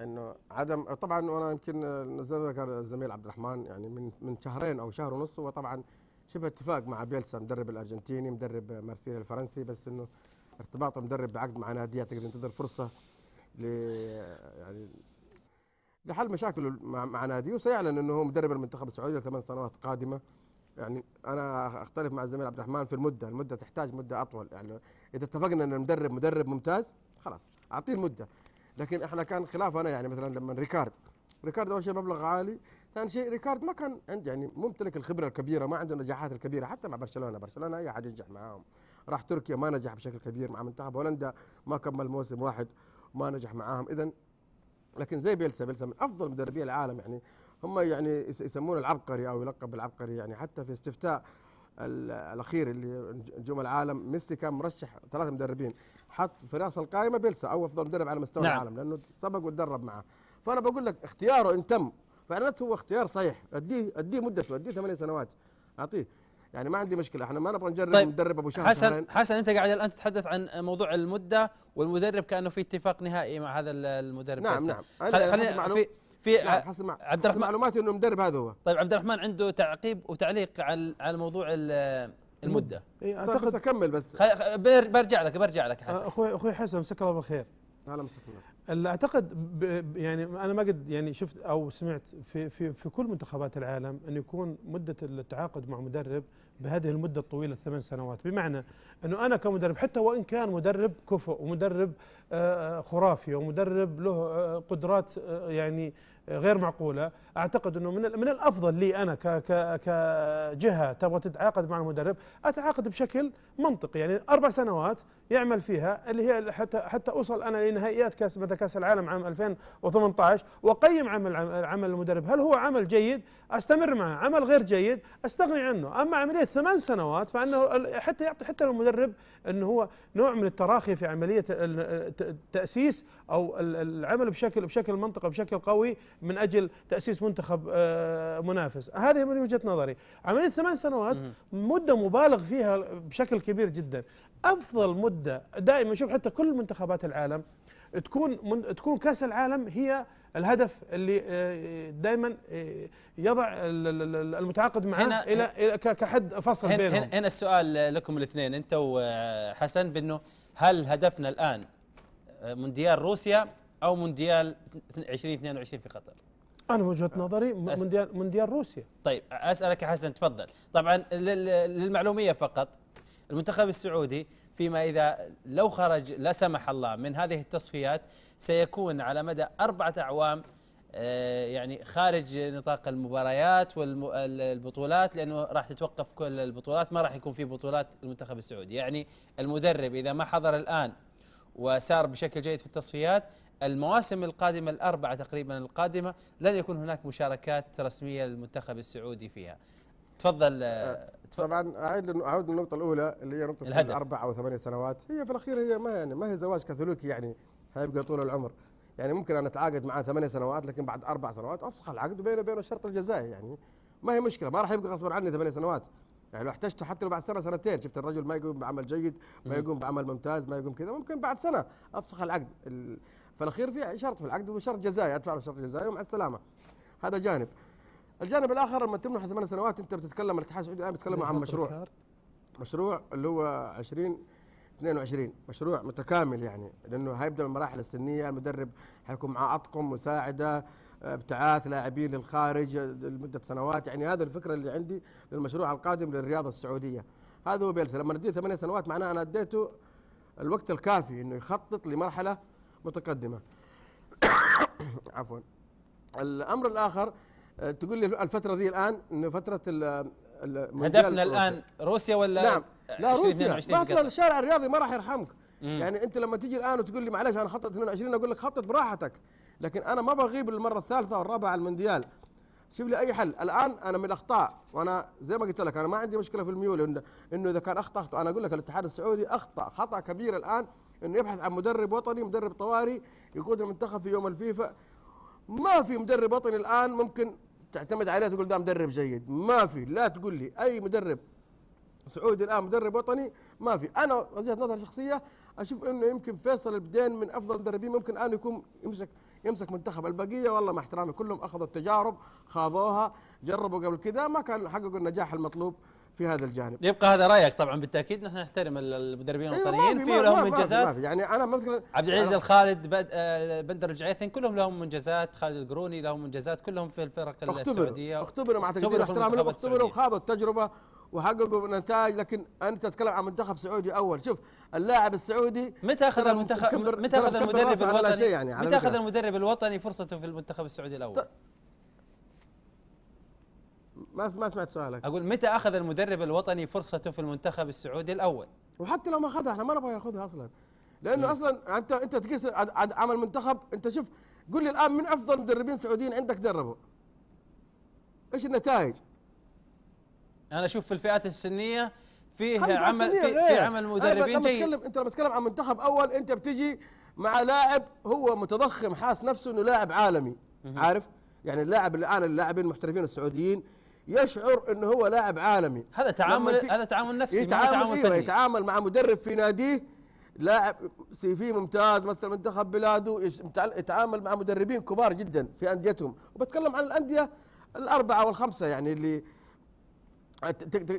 انه عدم طبعا وانا يمكن زي لك ذكر الزميل عبد الرحمن يعني من من شهرين او شهر ونص هو طبعا شبه اتفاق مع بيلسا مدرب الارجنتيني مدرب مارسيليا الفرنسي بس انه ارتباط المدرب بعقد مع ناديه تقدر ينتظر فرصه ل يعني لحل مشاكله مع, مع ناديه وسيعلن انه هو مدرب المنتخب السعودي لثمان سنوات قادمه يعني انا اختلف مع الزميل عبد الرحمن في المده، المده تحتاج مده اطول يعني اذا اتفقنا ان المدرب مدرب ممتاز خلاص اعطيه المده لكن احنا كان خلاف انا يعني مثلا لما ريكارد ريكارد اول شيء مبلغ عالي ثاني شيء ريكارد ما كان عنده يعني ممتلك الخبره الكبيره ما عنده النجاحات الكبيره حتى مع برشلونه برشلونه اي احد ينجح معاهم راح تركيا ما نجح بشكل كبير مع منتخب هولندا ما كمل موسم واحد ما نجح معاهم اذا لكن زي بيلسا بيلسا من افضل مدربي العالم يعني هم يعني يسمون العبقري او يلقب بالعبقري يعني حتى في استفتاء الاخير اللي نجوم العالم ميسي كان مرشح ثلاثه مدربين حط في راس القائمه بيلسا او افضل مدرب على مستوى نعم. العالم لانه سبق وتدرب معه فانا بقول لك اختياره ان تم فعلت هو اختيار صحيح اديه اديه مدته اديه ثمانية سنوات اعطيه يعني ما عندي مشكله احنا ما نبغى نجرب طيب مدرب ابو شهر حسن شهرين. حسن انت قاعد الان تتحدث عن موضوع المده والمدرب كانه في اتفاق نهائي مع هذا المدرب نعم نعم خلينا خلينا في في نعم عبد الرحمن معلوماتي انه المدرب هذا هو طيب عبد الرحمن عنده تعقيب وتعليق على على موضوع المده اي اعتقد طيب بس اكمل بس برجع لك برجع لك حسن اخوي اخوي حسن مساك الله بالخير اهلا مساك الله اعتقد يعني انا ما قد يعني شفت او سمعت في في في كل منتخبات العالم انه يكون مده التعاقد مع مدرب بهذه المدة الطويلة الثمان سنوات بمعنى أنه أنا كمدرب حتى وإن كان مدرب كفؤ ومدرب آه، آه، خرافي ومدرب له آه، قدرات يعني غير معقولة أعتقد أنه من, من الأفضل لي أنا كجهة تبغى تتعاقد مع المدرب أتعاقد بشكل منطقي يعني أربع سنوات يعمل فيها اللي هي حتى حتى أوصل أنا لنهائيات كاس مثل كاس العالم عام 2018 وأقيم عمل عمل المدرب هل هو عمل جيد استمر معه عمل غير جيد استغني عنه اما عمليه ثمان سنوات فانه حتى يعطي حتى للمدرب انه هو نوع من التراخي في عمليه التاسيس او العمل بشكل بشكل منطقي بشكل قوي من اجل تاسيس منتخب آه، منافس هذه من وجهه نظري عمليه ثمان سنوات مده مبالغ فيها بشكل كبير جدا افضل مده دائما شوف حتى كل منتخبات العالم تكون تكون كاس العالم هي الهدف اللي آه، دائما آه، يضع المتعاقد معه الى كحد فصل هنا بينهم هنا السؤال لكم الاثنين انت وحسن بانه هل هدفنا الان آه، مونديال روسيا او مونديال 2022 في قطر؟ انا وجهه نظري مونديال مونديال روسيا طيب اسالك يا حسن تفضل طبعا للمعلوميه فقط المنتخب السعودي فيما اذا لو خرج لا سمح الله من هذه التصفيات سيكون على مدى أربعة أعوام آه، يعني خارج نطاق المباريات والبطولات لانه راح تتوقف كل البطولات ما راح يكون في بطولات المنتخب السعودي يعني المدرب اذا ما حضر الان وسار بشكل جيد في التصفيات المواسم القادمه الاربعه تقريبا القادمه لن يكون هناك مشاركات رسميه للمنتخب السعودي فيها تفضل آه، طبعا اعيد اعود للنقطه الاولى اللي هي نقطه الهدف. الاربع او ثمانيه سنوات هي في الاخير هي ما يعني ما هي زواج كاثوليكي يعني هيبقى طول العمر يعني ممكن انا اتعاقد معاه ثمانية سنوات لكن بعد اربع سنوات افسخ العقد وبيني وبينه الشرط الجزائي يعني ما هي مشكله ما راح يبقى غصبا عني ثمانية سنوات يعني لو احتجته حتى لو بعد سنه سنتين شفت الرجل ما يقوم بعمل جيد ما يقوم بعمل ممتاز ما يقوم كذا ممكن بعد سنه افسخ العقد فالاخير في شرط في العقد وشرط جزائي ادفع له شرط جزائي ومع السلامه هذا جانب الجانب الاخر لما تمنح ثمان سنوات انت بتتكلم الاتحاد السعودي الان بيتكلموا عن مشروع مشروع اللي هو 20 22 مشروع متكامل يعني لانه هيبدا المراحل السنيه المدرب حيكون معاه اطقم مساعده آه، ابتعاث لاعبين للخارج لمده سنوات يعني هذا الفكره اللي عندي للمشروع القادم للرياضه السعوديه هذا هو بيلسا لما اديه ثمانية سنوات معناه انا اديته الوقت الكافي انه يخطط لمرحله متقدمه عفوا الامر الاخر آه، تقول لي الفتره دي الان انه فتره هدفنا الان روسيا ولا نعم لا روسيا اصلا الشارع الرياضي ما راح يرحمك مم. يعني انت لما تيجي الان وتقول لي معلش انا خطط 22 اقول لك خطط براحتك لكن انا ما بغيب المره الثالثه والرابعه على المونديال شوف لي اي حل الان انا من الاخطاء وانا زي ما قلت لك انا ما عندي مشكله في الميول انه انه اذا كان اخطا اخطا انا اقول لك الاتحاد السعودي اخطا خطا كبير الان انه يبحث عن مدرب وطني مدرب طوارئ يقود المنتخب في يوم الفيفا ما في مدرب وطني الان ممكن تعتمد عليه تقول ده مدرب جيد ما في لا تقول لي اي مدرب سعودي الان مدرب وطني ما في انا وجهه نظري الشخصيه اشوف انه يمكن فيصل البدين من افضل المدربين ممكن الان يكون يمسك يمسك منتخب البقيه والله مع احترامي كلهم اخذوا التجارب خاضوها جربوا قبل كذا ما كانوا حققوا النجاح المطلوب في هذا الجانب يبقى هذا رايك طبعا بالتاكيد نحن نحترم المدربين أيوة، الوطنيين في لهم منجزات يعني انا مثلا عبد العزيز الخالد آه، بندر الجعيثين كلهم لهم منجزات خالد القروني لهم منجزات كلهم في الفرق أختبر السعوديه اختبروا مع تقدير احترام اختبروا وخاضوا التجربه وحققوا نتائج لكن انت تتكلم عن منتخب سعودي اول شوف اللاعب السعودي متى اخذ المنتخب متى اخذ المدرب الوطني يعني متى اخذ المدرب الوطني فرصته في المنتخب السعودي الاول ما ما سمعت سؤالك اقول متى اخذ المدرب الوطني فرصته في المنتخب السعودي الاول وحتى لو ما اخذها احنا ما نبغى ياخذها اصلا لانه اصلا انت انت تقيس عمل منتخب انت شوف قول لي الان من افضل مدربين سعوديين عندك دربوا ايش النتائج انا اشوف في الفئات السنيه فيه عمل في, غير. في عمل مدربين لما جيد انت لما تتكلم عن منتخب اول انت بتجي مع لاعب هو متضخم حاس نفسه انه لاعب عالمي عارف يعني اللاعب الان اللاعبين المحترفين السعوديين يشعر انه هو لاعب عالمي هذا تعامل ت... هذا تعامل نفسي يتعامل تعامل إيه فني يتعامل مع مدرب في ناديه لاعب سي في ممتاز مثل منتخب بلاده يتعامل مع مدربين كبار جدا في انديتهم وبتكلم عن الانديه الاربعه والخمسه يعني اللي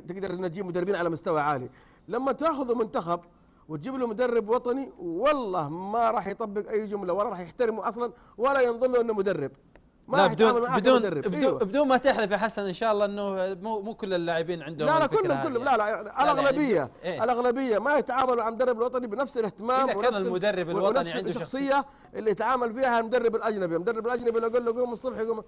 تقدر نجيب مدربين على مستوى عالي لما تاخذ منتخب وتجيب له مدرب وطني والله ما راح يطبق اي جمله ولا راح يحترمه اصلا ولا ينظن له انه مدرب ما لا بدون بدون بدون, أيوة. بدون ما تحلف يا حسن ان شاء الله انه مو مو كل اللاعبين عندهم لا لا كلهم كلهم لا لا يعني الاغلبيه يعني إيه؟ الاغلبيه ما يتعاملوا مع المدرب الوطني بنفس الاهتمام اذا كان المدرب الوطني عنده شخصيه اللي يتعامل فيها المدرب الاجنبي، المدرب الاجنبي لو قال له قوم الصبح يقوم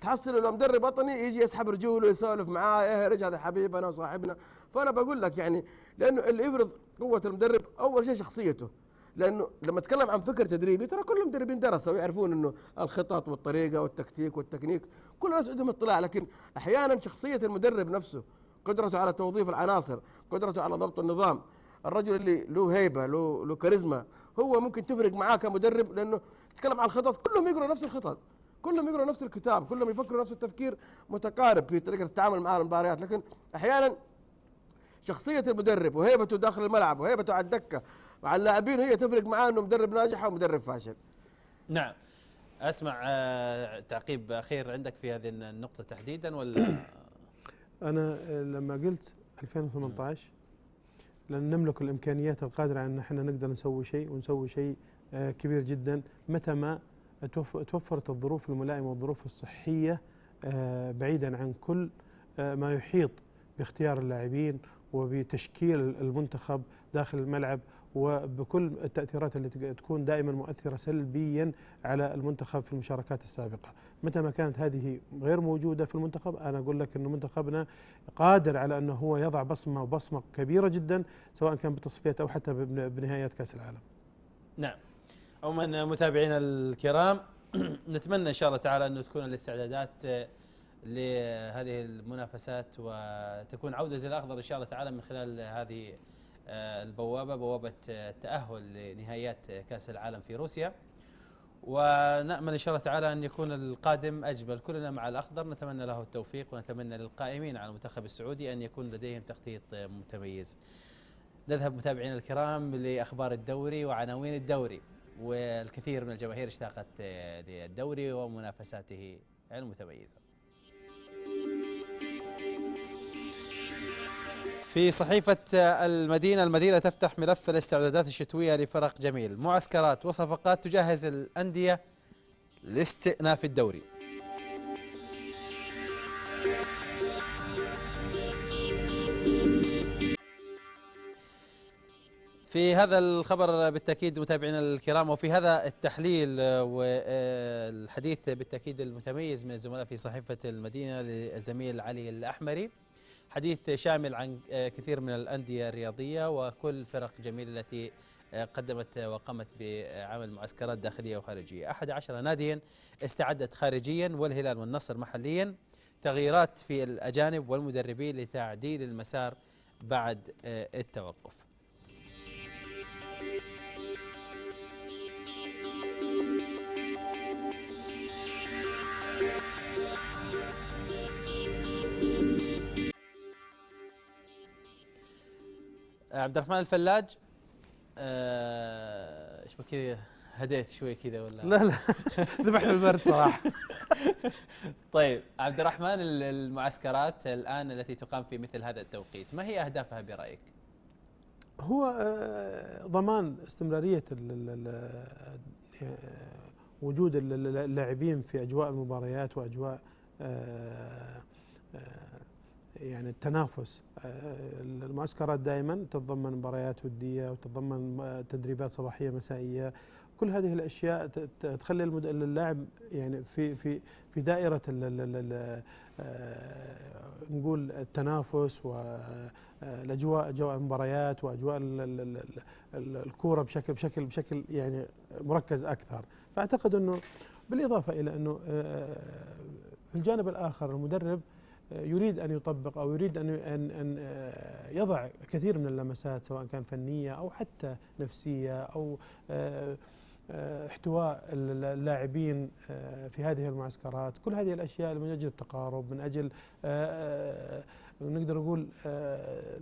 تحصل لو مدرب وطني يجي يسحب رجوله يسولف معاه اهرج هذا حبيبنا وصاحبنا، فانا بقول لك يعني لانه اللي يفرض قوه المدرب اول شيء شخصيته لانه لما اتكلم عن فكر تدريبي ترى كل المدربين درسوا يعرفون انه الخطط والطريقه والتكتيك والتكنيك كل الناس عندهم اطلاع لكن احيانا شخصيه المدرب نفسه قدرته على توظيف العناصر قدرته على ضبط النظام الرجل اللي له هيبه له له كاريزما هو ممكن تفرق معاه كمدرب لانه تتكلم عن الخطط كلهم يقروا نفس الخطط كلهم يقروا نفس الكتاب كلهم يفكروا نفس التفكير متقارب في طريقه التعامل مع المباريات لكن احيانا شخصيه المدرب وهيبته داخل الملعب وهيبته على الدكه مع اللاعبين هي تفرق معاه انه مدرب ناجح او مدرب فاشل نعم اسمع آه، تعقيب اخير عندك في هذه النقطه تحديدا ولا انا آه، لما قلت 2018 لن نملك الامكانيات القادره على ان احنا نقدر نسوي شيء ونسوي شيء آه، كبير جدا متى ما توفرت الظروف الملائمه والظروف الصحيه بعيدا عن كل ما يحيط باختيار اللاعبين وبتشكيل المنتخب داخل الملعب وبكل التأثيرات التي تكون دائما مؤثرة سلبيا على المنتخب في المشاركات السابقة متى ما كانت هذه غير موجودة في المنتخب أنا أقول لك أن منتخبنا قادر على أنه هو يضع بصمة وبصمة كبيرة جدا سواء كان بتصفيات أو حتى بنهايات كأس العالم نعم عموما متابعينا الكرام نتمنى ان شاء الله تعالى انه تكون الاستعدادات لهذه المنافسات وتكون عوده الاخضر ان شاء الله تعالى من خلال هذه آه، البوابة بوابة التأهل آه، لنهائيات كأس العالم في روسيا ونأمل إن شاء الله تعالى أن يكون القادم أجمل كلنا مع الأخضر نتمنى له التوفيق ونتمنى للقائمين على المنتخب السعودي أن يكون لديهم تخطيط آه، متميز نذهب متابعينا الكرام لأخبار الدوري وعناوين الدوري والكثير من الجماهير اشتاقت للدوري ومنافساته المتميزه في صحيفة المدينة المدينة تفتح ملف الاستعدادات الشتوية لفرق جميل معسكرات وصفقات تجهز الأندية لاستئناف الدوري في هذا الخبر بالتأكيد متابعينا الكرام وفي هذا التحليل والحديث بالتأكيد المتميز من الزملاء في صحيفة المدينة للزميل علي الأحمري حديث شامل عن آه، كثير من الأندية الرياضية وكل فرق جميلة التي آه، قدمت وقامت بعمل معسكرات داخلية وخارجية 11 ناديا استعدت خارجيا والهلال والنصر محليا تغييرات في الأجانب والمدربين لتعديل المسار بعد آه، التوقف عبد الرحمن الفلاج آه، بك كذا هديت شوي كذا ولا لا لا ذبحنا البرد صراحه طيب عبد الرحمن المعسكرات الان التي تقام في مثل هذا التوقيت ما هي اهدافها برايك؟ هو آه، ضمان استمراريه آه، وجود اللاعبين في اجواء المباريات واجواء يعني التنافس آه، المعسكرات دائما تتضمن مباريات وديه وتتضمن آه، تدريبات صباحيه مسائيه كل هذه الاشياء تخلي اللاعب يعني في في في دائره آه، نقول التنافس والاجواء اجواء المباريات واجواء الكوره بشكل بشكل بشكل يعني مركز اكثر فاعتقد انه بالاضافه الى انه في الجانب الاخر المدرب يريد أن يطبق أو يريد أن أن آه، يضع كثير من اللمسات سواء كان فنية أو حتى نفسية أو آه، آه، احتواء اللاعبين آه، في هذه المعسكرات كل هذه الأشياء من أجل التقارب من أجل آه، نقدر نقول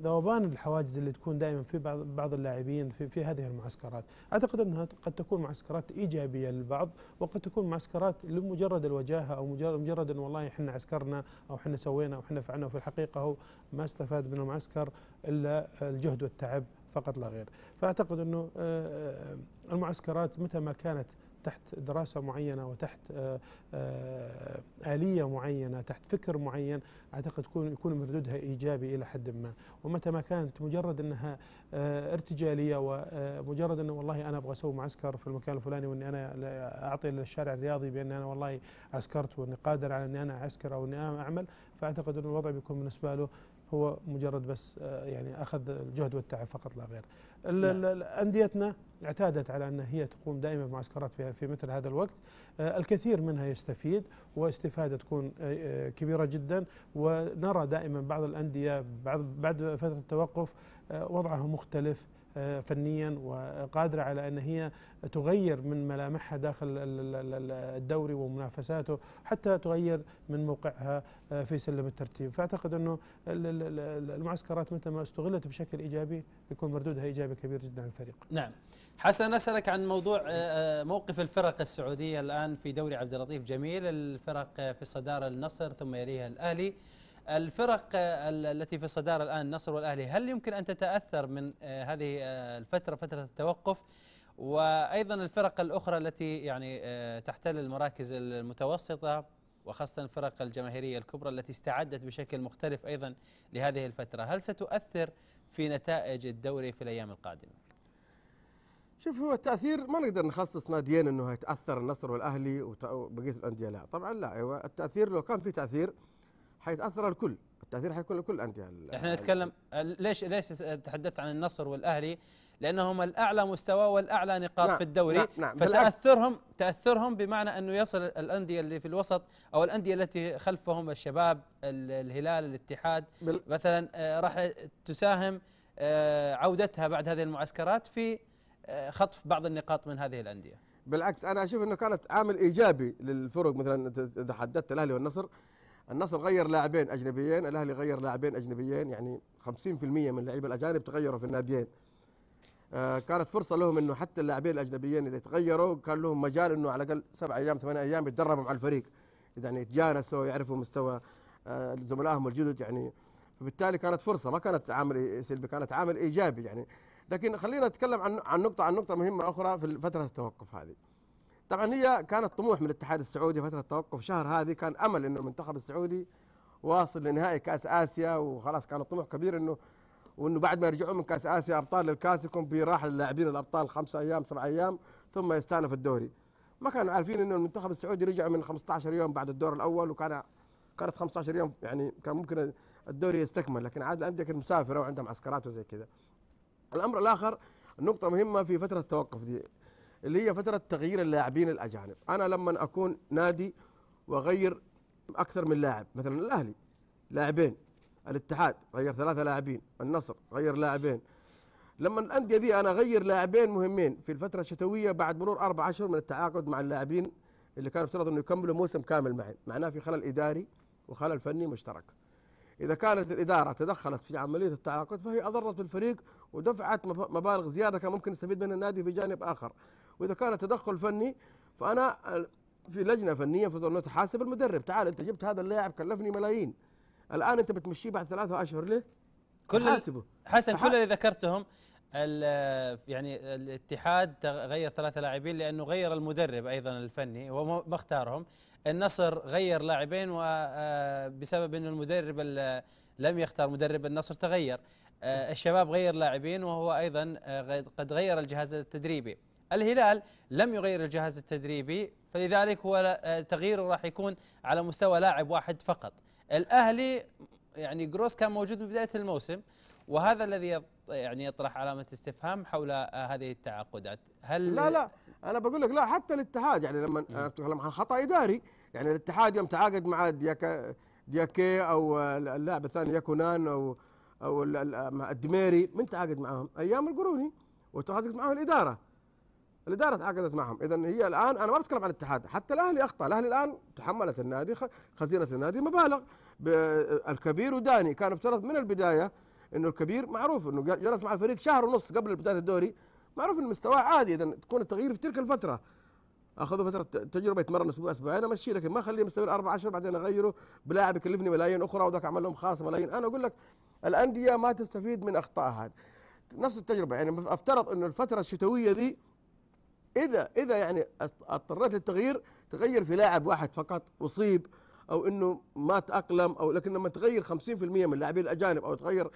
ذوبان الحواجز اللي تكون دائما في بعض بعض اللاعبين في, في هذه المعسكرات، اعتقد انها قد تكون معسكرات ايجابيه للبعض وقد تكون معسكرات لمجرد الوجاهه او مجرد مجرد ان والله احنا عسكرنا او احنا سوينا او احنا فعلنا وفي الحقيقه هو ما استفاد من المعسكر الا الجهد والتعب فقط لا غير فأعتقد أنه آه، آه، المعسكرات متى ما كانت تحت دراسة معينة وتحت آه، آلية معينة تحت فكر معين أعتقد يكون يكون مردودها إيجابي إلى حد ما ومتى ما كانت مجرد أنها ارتجالية ومجرد أنه والله أنا أبغى أسوي معسكر في المكان الفلاني وأني أنا أعطي للشارع الرياضي بأن أنا والله عسكرت وأني قادر على أني أنا أعسكر أو أني أنا أعمل فأعتقد أن الوضع بيكون بالنسبة له هو مجرد بس آه، يعني اخذ الجهد والتعب فقط لا غير. نعم. انديتنا اعتادت على ان هي تقوم دائما بمعسكرات في مثل هذا الوقت، آه، الكثير منها يستفيد واستفاده تكون آه، كبيره جدا ونرى دائما بعض الانديه بعد بعد فتره التوقف وضعها مختلف آه، فنيا وقادرة على أن هي تغير من ملامحها داخل الدوري ومنافساته حتى تغير من موقعها آه، في سلم الترتيب فأعتقد أنه المعسكرات متى ما استغلت بشكل إيجابي يكون مردودها إيجابي كبير جدا على الفريق نعم حسن أسألك عن موضوع آه، موقف الفرق السعودية الآن في دوري عبد اللطيف جميل الفرق في الصدارة النصر ثم يليها الأهلي الفرق آه، التي في الصدارة الآن النصر والأهلي هل يمكن أن تتأثر من آه، هذه آه، الفترة فترة التوقف وأيضا الفرق الأخرى التي يعني تحتل المراكز المتوسطة وخاصة الفرق الجماهيرية الكبرى التي استعدت بشكل مختلف أيضا لهذه الفترة هل ستؤثر في نتائج الدوري في الأيام القادمة؟ شوف هو التاثير ما نقدر نخصص ناديين انه يتاثر النصر والاهلي وبقيه الانديه لا طبعا لا هو أيوة، التاثير لو كان في تاثير حيتاثر الكل التاثير حيكون لكل الانديه احنا نتكلم ليش ليش تحدثت عن النصر والاهلي لانهم الاعلى مستوى والاعلى نقاط نعم في الدوري نعم نعم فتاثرهم تاثرهم بمعنى انه يصل الانديه اللي في الوسط او الانديه التي خلفهم الشباب الهلال الاتحاد مثلا آه، راح تساهم آه، عودتها بعد هذه المعسكرات في آه، خطف بعض النقاط من هذه الانديه بالعكس انا اشوف انه كانت عامل ايجابي للفرق مثلا تحدثت الاهلي والنصر النصر غير لاعبين اجنبيين الاهلي غير لاعبين اجنبيين يعني 50% من اللعيبه الاجانب تغيروا في الناديين آه كانت فرصه لهم انه حتى اللاعبين الاجنبيين اللي تغيروا كان لهم مجال انه على الاقل سبع ايام ثمان ايام يتدربوا مع الفريق يعني يتجانسوا يعرفوا مستوى آه زملائهم الجدد يعني فبالتالي كانت فرصه ما كانت عامل سلبي كانت عامل ايجابي يعني لكن خلينا نتكلم عن عن نقطه عن نقطه مهمه اخرى في فتره التوقف هذه طبعا هي كانت طموح من الاتحاد السعودي فتره التوقف شهر هذه كان امل انه المنتخب السعودي واصل لنهائي كاس اسيا وخلاص كان الطموح كبير انه وانه بعد ما يرجعون من كاس اسيا ابطال للكاس يكون في للاعبين الابطال خمسة ايام سبعة ايام ثم يستانف الدوري ما كانوا عارفين انه المنتخب السعودي رجع من 15 يوم بعد الدور الاول وكان كانت 15 يوم يعني كان ممكن الدوري يستكمل لكن عاد الانديه كانت مسافره وعندهم عسكرات وزي كذا الامر الاخر نقطه مهمه في فتره التوقف دي اللي هي فتره تغيير اللاعبين الاجانب انا لما اكون نادي واغير اكثر من لاعب مثلا الاهلي لاعبين الاتحاد غير ثلاثه لاعبين النصر غير لاعبين لما الانديه دي انا اغير لاعبين مهمين في الفتره الشتويه بعد مرور اربع اشهر من التعاقد مع اللاعبين اللي كان افترض انه يكملوا موسم كامل معي معناه في خلل اداري وخلل فني مشترك إذا كانت الإدارة تدخلت في عملية التعاقد فهي أضرت بالفريق ودفعت مبالغ زيادة كان ممكن يستفيد منها النادي بجانب آخر واذا كان تدخل فني فانا في لجنه فنيه تحاسب المدرب تعال انت جبت هذا اللاعب كلفني ملايين الان انت بتمشيه بعد ثلاثة اشهر ليه؟ كل حاسبه حسن كل اللي ذكرتهم يعني الاتحاد غير ثلاثة لاعبين لأنه غير المدرب أيضا الفني وما اختارهم النصر غير لاعبين وبسبب آه، أنه المدرب لم يختار مدرب النصر تغير آه، الشباب غير لاعبين وهو أيضا آه، قد غير الجهاز التدريبي الهلال لم يغير الجهاز التدريبي فلذلك هو آه، تغييره راح يكون على مستوى لاعب واحد فقط الاهلي يعني جروس كان موجود من بدايه الموسم وهذا الذي يعني يطرح علامه استفهام حول آه، هذه التعاقدات هل لا لا انا بقول لك لا حتى الاتحاد يعني لما انا بتكلم عن خطا اداري يعني الاتحاد يوم تعاقد مع دياكا دياكي او اللاعب الثاني ياكونان او او الدميري من تعاقد معاهم ايام القروني وتعاقدت معهم الاداره الاداره تعاقدت معهم اذا هي الان انا ما بتكلم عن الاتحاد حتى الاهلي اخطا الاهلي الان تحملت النادي خزينه النادي مبالغ الكبير وداني كان افترض من البدايه انه الكبير معروف انه جلس مع الفريق شهر ونص قبل بدايه الدوري معروف ان مستواه عادي اذا تكون التغيير في تلك الفتره اخذوا فتره تجربه يتمرن اسبوع اسبوعين امشيه لكن ما اخليه مستوى اربع عشر بعدين اغيره بلاعب يكلفني ملايين اخرى وذاك عمل لهم خالص ملايين انا اقول لك الانديه ما تستفيد من اخطائها نفس التجربه يعني افترض انه الفتره الشتويه دي اذا اذا يعني اضطريت للتغيير تغير في لاعب واحد فقط اصيب او انه ما تاقلم او لكن لما تغير 50% من اللاعبين الاجانب او تغير 70%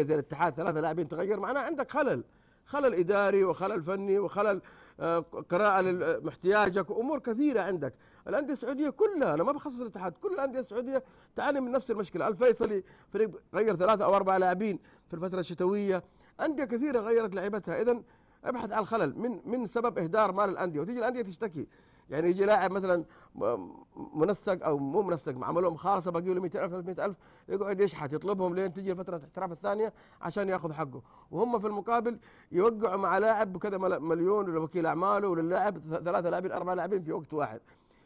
زي الاتحاد ثلاثه لاعبين تغير معناه عندك خلل خلل اداري وخلل فني وخلل آه، قراءه لاحتياجك وامور كثيره عندك الانديه السعوديه كلها انا ما بخصص الاتحاد كل الانديه السعوديه تعاني من نفس المشكله الفيصلي فريق غير ثلاثه او اربعه لاعبين في الفتره الشتويه انديه كثيره غيرت لعيبتها اذا ابحث عن الخلل من من سبب اهدار مال الانديه وتيجي الانديه تشتكي يعني يجي لاعب مثلا منسق او مو منسق عملوا مخالصه باقي له 200000 300000 يقعد يشحت يطلبهم لين تجي فتره الاحتراف الثانيه عشان ياخذ حقه وهم في المقابل يوقعوا مع لاعب بكذا مليون لوكيل اعماله وللاعب ثلاثه لاعبين اربع لاعبين في وقت واحد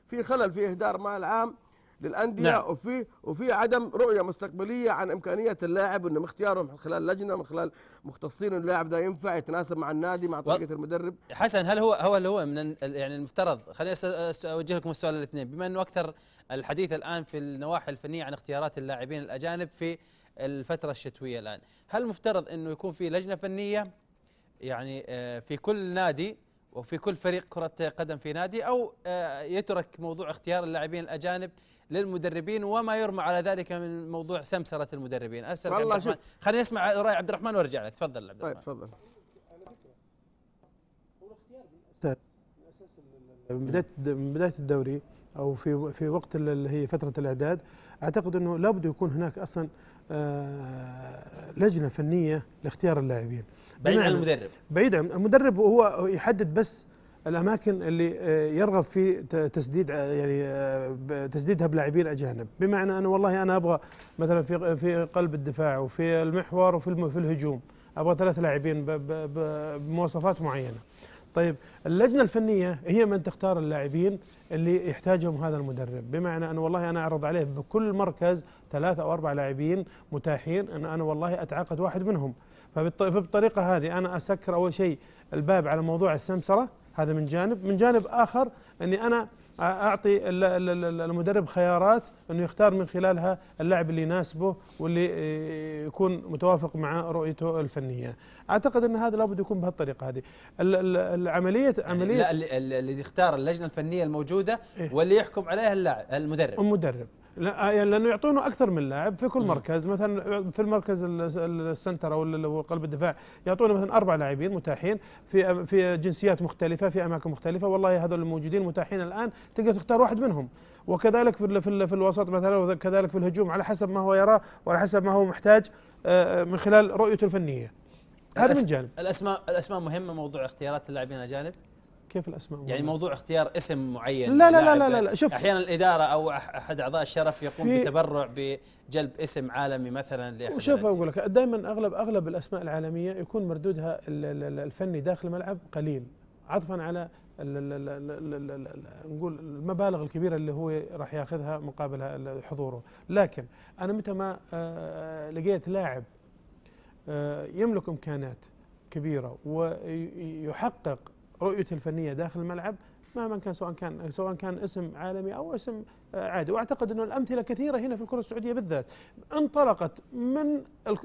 في خلل في اهدار مال عام للانديه نعم. وفي وفي عدم رؤيه مستقبليه عن امكانيه اللاعب انه اختياره من خلال لجنه من خلال مختصين اللاعب ده ينفع يتناسب مع النادي مع طريقه و... المدرب حسن هل هو هو اللي هو من يعني المفترض خليني اوجه لكم السؤال الاثنين بما انه اكثر الحديث الان في النواحي الفنيه عن اختيارات اللاعبين الاجانب في الفتره الشتويه الان هل المفترض انه يكون في لجنه فنيه يعني آه، في كل نادي وفي كل فريق كرة قدم في نادي أو آه، يترك موضوع اختيار اللاعبين الأجانب للمدربين وما يرمى على ذلك من موضوع سمسره المدربين اسال والله شوف خلينا نسمع راي عبد الرحمن وارجع لك تفضل عبد طيب، الرحمن طيب تفضل من بدايه من بدايه الدوري او في في وقت اللي هي فتره الاعداد اعتقد انه لابد يكون هناك اصلا آه، لجنه فنيه لاختيار اللاعبين بعيد عن المدرب بعيد عن المدرب هو يحدد بس الاماكن اللي آه، يرغب في تسديد آه، يعني آه، تسديدها بلاعبين اجانب بمعنى انه والله انا ابغى مثلا في في قلب الدفاع وفي المحور وفي في الهجوم ابغى ثلاث لاعبين بمواصفات معينه طيب اللجنه الفنيه هي من تختار اللاعبين اللي يحتاجهم هذا المدرب بمعنى انه والله انا اعرض عليه بكل مركز ثلاثة او اربع لاعبين متاحين ان انا والله اتعاقد واحد منهم فبالطريقه هذه انا اسكر اول شيء الباب على موضوع السمسره هذا من جانب من جانب آخر أني أنا اعطي المدرب خيارات انه يختار من خلالها اللاعب اللي يناسبه واللي يكون متوافق مع رؤيته الفنيه. اعتقد ان هذا لابد يكون بهالطريقه هذه. العمليه عمليه يعني الذي يختار اللجنه الفنيه الموجوده إيه. واللي يحكم عليها اللاعب المدرب. المدرب لا آه، يعني لانه يعطونه اكثر من لاعب في كل مركز مثلا في المركز السنتر او قلب الدفاع يعطونه مثلا اربع لاعبين متاحين في في جنسيات مختلفه في اماكن مختلفه والله هذول الموجودين متاحين الان تقدر تختار واحد منهم وكذلك في في, في الوسط مثلا وكذلك في الهجوم على حسب ما هو يرى وعلى حسب ما هو محتاج آه، آه، من خلال رؤيته الفنيه هذا من جانب الاسماء الاسماء مهمه موضوع اختيارات اللاعبين الاجانب كيف الاسماء يعني موضوع اختيار اسم معين لا لا لا لا, لا, لا شوف احيانا الاداره او احد اعضاء الشرف يقوم بتبرع بجلب اسم عالمي مثلا شوف اقول لك دائما اغلب اغلب الاسماء العالميه يكون مردودها الفني داخل الملعب قليل عطفا على نقول المبالغ الكبيره اللي هو راح ياخذها مقابل حضوره لكن انا متى ما آه، لقيت لاعب آه، يملك امكانات كبيره ويحقق رؤيته الفنيه داخل الملعب مهما كان سواء كان سواء كان اسم عالمي او اسم آه، عادي واعتقد انه الامثله كثيره هنا في الكره السعوديه بالذات انطلقت من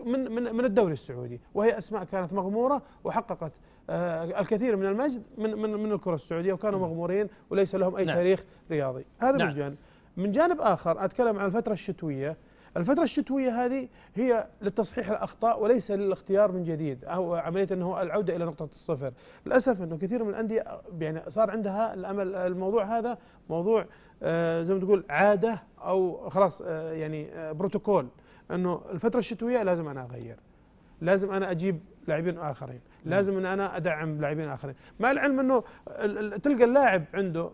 من من, من الدوري السعودي وهي اسماء كانت مغموره وحققت آه، الكثير من المجد من من, من الكره السعوديه وكانوا نعم. مغمورين وليس لهم اي نعم. تاريخ رياضي هذا نعم. من جانب من جانب اخر اتكلم عن الفتره الشتويه الفترة الشتوية هذه هي لتصحيح الأخطاء وليس للاختيار من جديد أو عملية أنه العودة إلى نقطة الصفر للأسف أنه كثير من الأندية يعني صار عندها الأمل الموضوع هذا موضوع آه، زي ما تقول عادة أو خلاص آه، يعني آه، بروتوكول أنه الفترة الشتوية لازم أنا أغير لازم أنا أجيب لاعبين آخرين لازم ان انا ادعم لاعبين اخرين مع العلم انه تلقى اللاعب عنده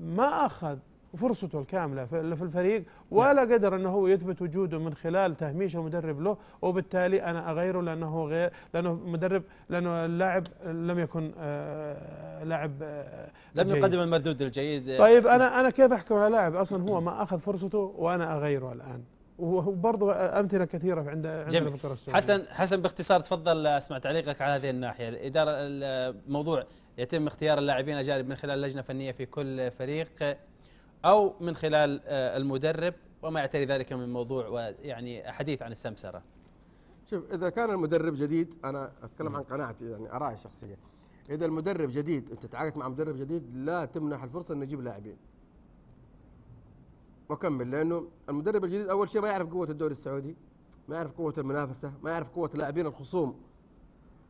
ما اخذ فرصته الكاملة في الفريق ولا نعم. قدر أنه هو يثبت وجوده من خلال تهميش المدرب له وبالتالي أنا أغيره لأنه غير لأنه مدرب لأنه اللاعب لم يكن آه، لاعب آه، لم يقدم المردود الجيد طيب أنا أنا كيف أحكم على لاعب أصلا هو ما أخذ فرصته وأنا أغيره الآن وبرضه امثله كثيره عند جميل. الكره حسن حسن باختصار تفضل اسمع تعليقك على هذه الناحيه الاداره الموضوع يتم اختيار اللاعبين الاجانب من خلال لجنه فنيه في كل فريق أو من خلال آه، المدرب وما يعتري ذلك من موضوع ويعني حديث عن السمسرة شوف إذا كان المدرب جديد أنا أتكلم عن قناعتي يعني آرائي الشخصية إذا المدرب جديد أنت تعاقدت مع مدرب جديد لا تمنح الفرصة أن يجيب لاعبين وكمل لأنه المدرب الجديد أول شيء ما يعرف قوة الدوري السعودي ما يعرف قوة المنافسة ما يعرف قوة لاعبين الخصوم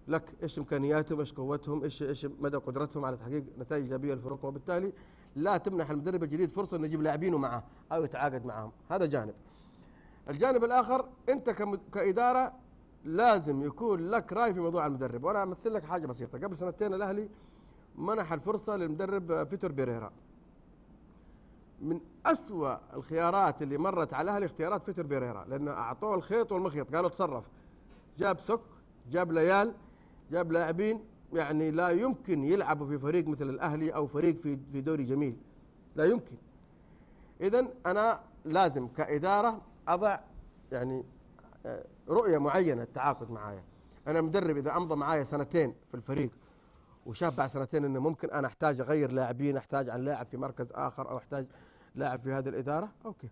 لك ايش امكانياتهم ايش قوتهم ايش ايش مدى قدرتهم على تحقيق نتائج ايجابيه للفرق وبالتالي لا تمنح المدرب الجديد فرصه انه يجيب لاعبينه معه او يتعاقد معهم هذا جانب الجانب الاخر انت كاداره لازم يكون لك راي في موضوع المدرب وانا امثل لك حاجه بسيطه قبل سنتين الاهلي منح الفرصه للمدرب فيتور بيريرا من أسوأ الخيارات اللي مرت على الاهلي اختيارات فيتور بيريرا لانه اعطوه الخيط والمخيط قالوا تصرف جاب سك جاب ليال جاب لاعبين يعني لا يمكن يلعبوا في فريق مثل الاهلي او فريق في في دوري جميل لا يمكن اذا انا لازم كاداره اضع يعني آه، رؤيه معينه التعاقد معايا انا مدرب اذا امضى معايا سنتين في الفريق وشاف بعد سنتين انه ممكن انا احتاج اغير لاعبين احتاج عن لاعب في مركز اخر او احتاج لاعب في هذه الاداره اوكي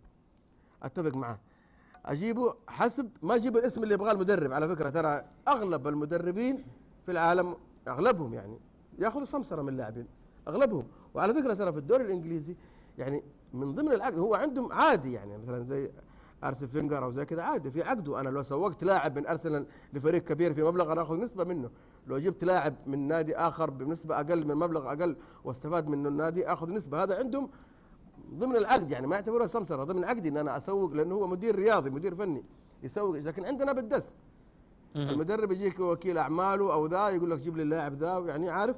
اتفق معاه اجيبه حسب ما اجيب الاسم اللي يبغاه المدرب على فكره ترى اغلب المدربين في العالم اغلبهم يعني ياخذوا سمسره من اللاعبين اغلبهم وعلى فكره ترى في الدوري الانجليزي يعني من ضمن العقد هو عندهم عادي يعني مثلا زي ارسل فينجر او زي كذا عادي في عقده انا لو سوقت لاعب من ارسنال لفريق كبير في مبلغ انا اخذ نسبه منه لو جبت لاعب من نادي اخر بنسبه اقل من مبلغ اقل واستفاد منه النادي اخذ نسبه هذا عندهم ضمن العقد يعني ما يعتبروها سمسره ضمن عقدي ان انا اسوق لانه هو مدير رياضي مدير فني يسوق لكن عندنا بالدس المدرب يجيك وكيل اعماله او ذا يقول لك جيب لي اللاعب ذا يعني عارف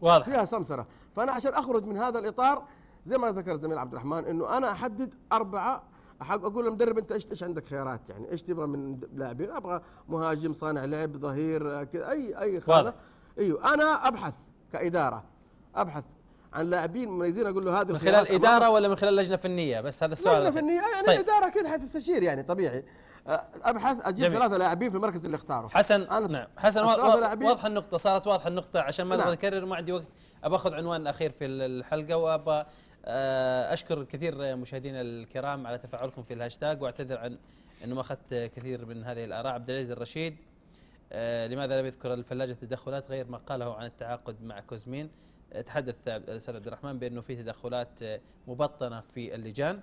واضح فيها سمسره فانا عشان اخرج من هذا الاطار زي ما ذكر الزميل عبد الرحمن انه انا احدد اربعه اقول للمدرب انت ايش ايش عندك خيارات يعني ايش تبغى من لاعبين ابغى مهاجم صانع لعب ظهير كذا اي اي خانه ايوه انا ابحث كاداره ابحث عن لاعبين مميزين اقول له هذه من خلال اداره ولا من خلال لجنه فنيه بس هذا السؤال لجنه فنيه يعني طيب. اداره كذا حتستشير يعني طبيعي ابحث اجيب جميل. ثلاثه لاعبين في المركز اللي اختاره حسن أنا نعم حسن واضحه النقطه صارت واضحه النقطه عشان ما نعم. اكرر ما عندي وقت اخذ عنوان اخير في الحلقه وابى آه، اشكر كثير مشاهدينا الكرام على تفاعلكم في الهاشتاج واعتذر عن انه ما اخذت كثير من هذه الاراء عبد العزيز الرشيد آه، لماذا لم يذكر الفلاجه تدخلات غير ما قاله عن التعاقد مع كوزمين تحدث الاستاذ عبد الرحمن بانه في تدخلات آه، مبطنه في اللجان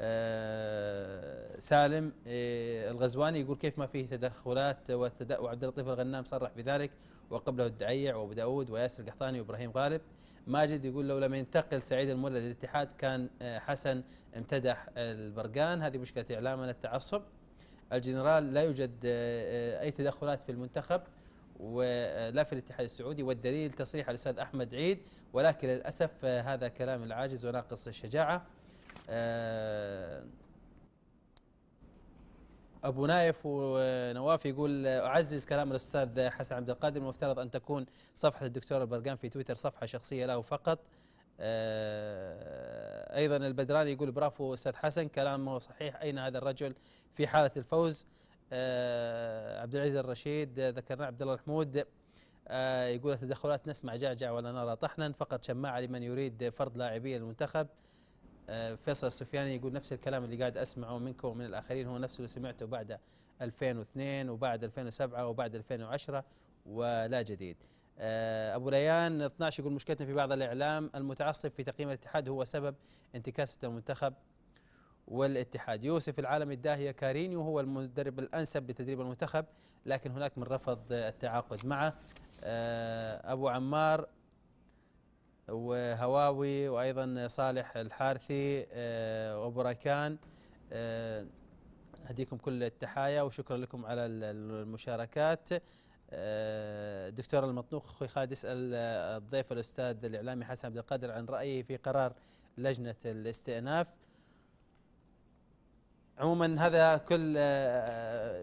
آه، سالم آه، الغزواني يقول كيف ما فيه تدخلات وعبد اللطيف الغنام صرح بذلك وقبله الدعيع وابو داود وياسر القحطاني وابراهيم غالب ماجد يقول لو لم ينتقل سعيد المولد للاتحاد كان آه، حسن امتدح البرقان هذه مشكله اعلامنا التعصب الجنرال لا يوجد اي تدخلات في المنتخب ولا في الاتحاد السعودي والدليل تصريح الاستاذ احمد عيد ولكن للاسف هذا كلام العاجز وناقص الشجاعه آه، ابو نايف ونواف يقول اعزز كلام الاستاذ حسن عبد القادر المفترض ان تكون صفحه الدكتور البرقان في تويتر صفحه شخصيه له فقط آه، ايضا البدراني يقول برافو استاذ حسن كلامه صحيح اين هذا الرجل في حاله الفوز آه، عبد العزيز الرشيد ذكرنا عبد الله الحمود يقول التدخلات نسمع جعجع ولا نرى طحنا فقط شماعه لمن يريد فرض لاعبيه المنتخب آه، فيصل السفياني يقول نفس الكلام اللي قاعد اسمعه منكم ومن الاخرين هو نفس اللي سمعته بعد 2002 وبعد 2007 وبعد 2010 ولا جديد. آه، ابو ليان 12 يقول مشكلتنا في بعض الاعلام المتعصب في تقييم الاتحاد هو سبب انتكاسه المنتخب والاتحاد يوسف العالمي الداهيه كارينيو هو المدرب الانسب لتدريب المنتخب لكن هناك من رفض التعاقد معه آه، ابو عمار وهواوي وايضا صالح الحارثي آه، وابو هديكم آه، اهديكم كل التحايا وشكرا لكم على المشاركات آه، دكتور المطنوخ اخوي خالد يسال الضيف الاستاذ الاعلامي حسن عبد القادر عن رايه في قرار لجنه الاستئناف عموما هذا كل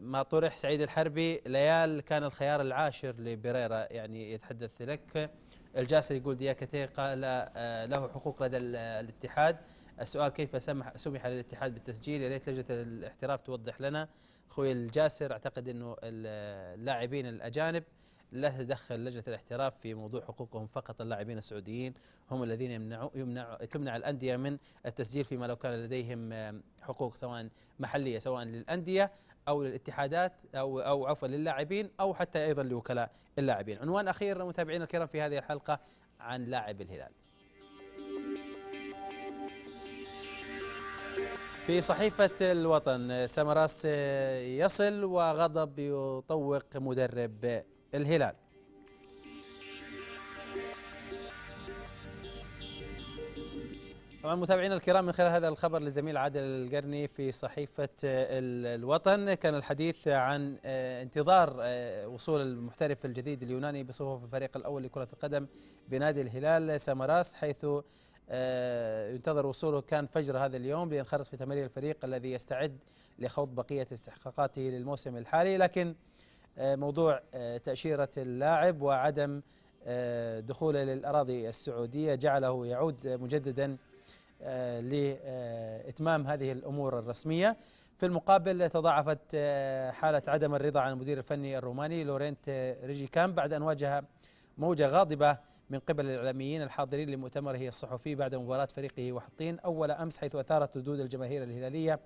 ما طرح سعيد الحربي ليال كان الخيار العاشر لبريرا يعني يتحدث لك الجاسر يقول دياكتي قال آه، له حقوق لدى الاتحاد السؤال كيف سمح سمح للاتحاد بالتسجيل يا ليت لجنه الاحتراف توضح لنا اخوي الجاسر اعتقد انه اللاعبين الاجانب لا تدخل لجنه الاحتراف في موضوع حقوقهم فقط اللاعبين السعوديين هم الذين يمنعوا يمنع تمنع الانديه من التسجيل فيما لو كان لديهم حقوق سواء محليه سواء للانديه او للاتحادات او او عفوا للاعبين او حتى ايضا لوكلاء اللاعبين. عنوان اخير متابعينا الكرام في هذه الحلقه عن لاعب الهلال. في صحيفة الوطن سمراس يصل وغضب يطوق مدرب الهلال طبعا متابعينا الكرام من خلال هذا الخبر لزميل عادل القرني في صحيفة الوطن كان الحديث عن آه، انتظار آه، وصول المحترف الجديد اليوناني بصفوف الفريق الأول لكرة القدم بنادي الهلال سامراس حيث آه، ينتظر وصوله كان فجر هذا اليوم لينخرط في تمرير الفريق الذي يستعد لخوض بقية استحقاقاته للموسم الحالي لكن موضوع تأشيرة اللاعب وعدم دخوله للأراضي السعودية جعله يعود مجددا آه، لإتمام هذه الأمور الرسمية في المقابل تضاعفت آه، حالة عدم الرضا عن المدير الفني الروماني لورينت كام بعد أن واجه موجة غاضبة من قبل الإعلاميين الحاضرين لمؤتمره الصحفي بعد مباراة فريقه وحطين أول أمس حيث أثارت ردود الجماهير الهلالية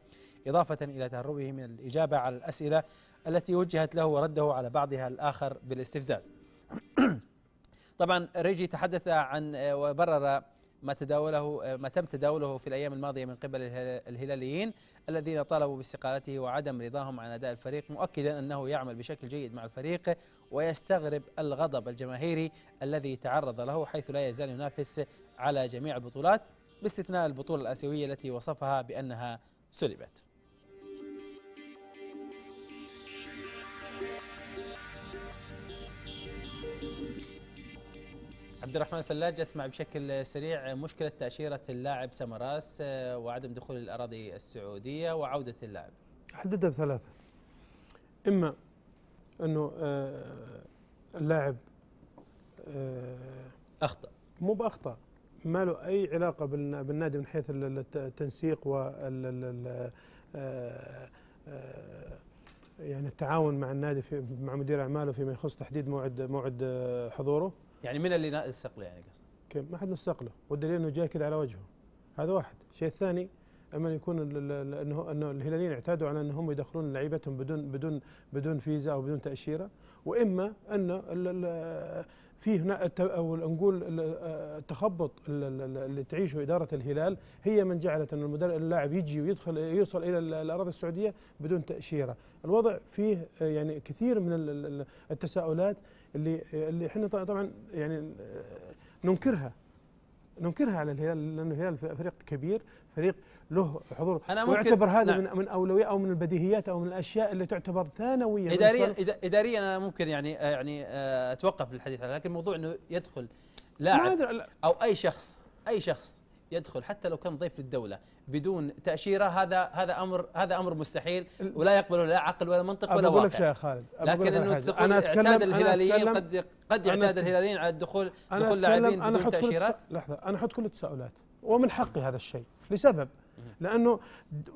إضافة إلى تهربه من الإجابة على الأسئلة التي وجهت له ورده على بعضها الآخر بالاستفزاز طبعا ريجي تحدث عن آه، وبرر ما تداوله ما تم تداوله في الايام الماضيه من قبل الهلاليين الذين طالبوا باستقالته وعدم رضاهم عن اداء الفريق مؤكدا انه يعمل بشكل جيد مع الفريق ويستغرب الغضب الجماهيري الذي تعرض له حيث لا يزال ينافس على جميع البطولات باستثناء البطوله الاسيويه التي وصفها بانها سلبت عبد الرحمن فلاج اسمع بشكل سريع مشكله تاشيره اللاعب سمراس آه، وعدم دخول الاراضي السعوديه وعوده اللاعب حددها بثلاثه اما انه آه، اللاعب آه، اخطا مو باخطا ما له اي علاقه بالنادي من حيث التنسيق و يعني التعاون مع النادي في مع مدير اعماله فيما يخص تحديد موعد موعد حضوره يعني من اللي نسق له يعني قصدك؟ كيف ما حد نسق له والدليل انه جاي كذا على وجهه هذا واحد الشيء الثاني اما يكون انه انه الهلاليين اعتادوا على انهم يدخلون لعيبتهم بدون بدون بدون فيزا او بدون تاشيره واما ان في هنا او نقول التخبط اللي تعيشه اداره الهلال هي من جعلت ان اللاعب يجي ويدخل يوصل الى الاراضي السعوديه بدون تاشيره، الوضع فيه يعني كثير من التساؤلات اللي اللي احنا طبعا يعني آه، ننكرها ننكرها على الهلال لانه الهلال فريق كبير فريق له حضور أنا ويعتبر هذا نعم. من اولويه او من البديهيات او من الاشياء اللي تعتبر ثانويه اداريا اداريا انا ممكن يعني آه، يعني آه، اتوقف الحديث لكن موضوع انه يدخل لاعب او اي شخص اي شخص يدخل حتى لو كان ضيف للدوله بدون تاشيره هذا هذا امر هذا امر مستحيل ولا يقبله لا عقل ولا منطق ولا واقع. لك شيء يا خالد لكن انه أنا أتكلم اعتاد الهلاليين قد قد يعتاد الهلاليين على الدخول دخول لاعبين بدون تاشيرات لحظه انا احط كل التساؤلات ومن حقي هذا الشيء لسبب لانه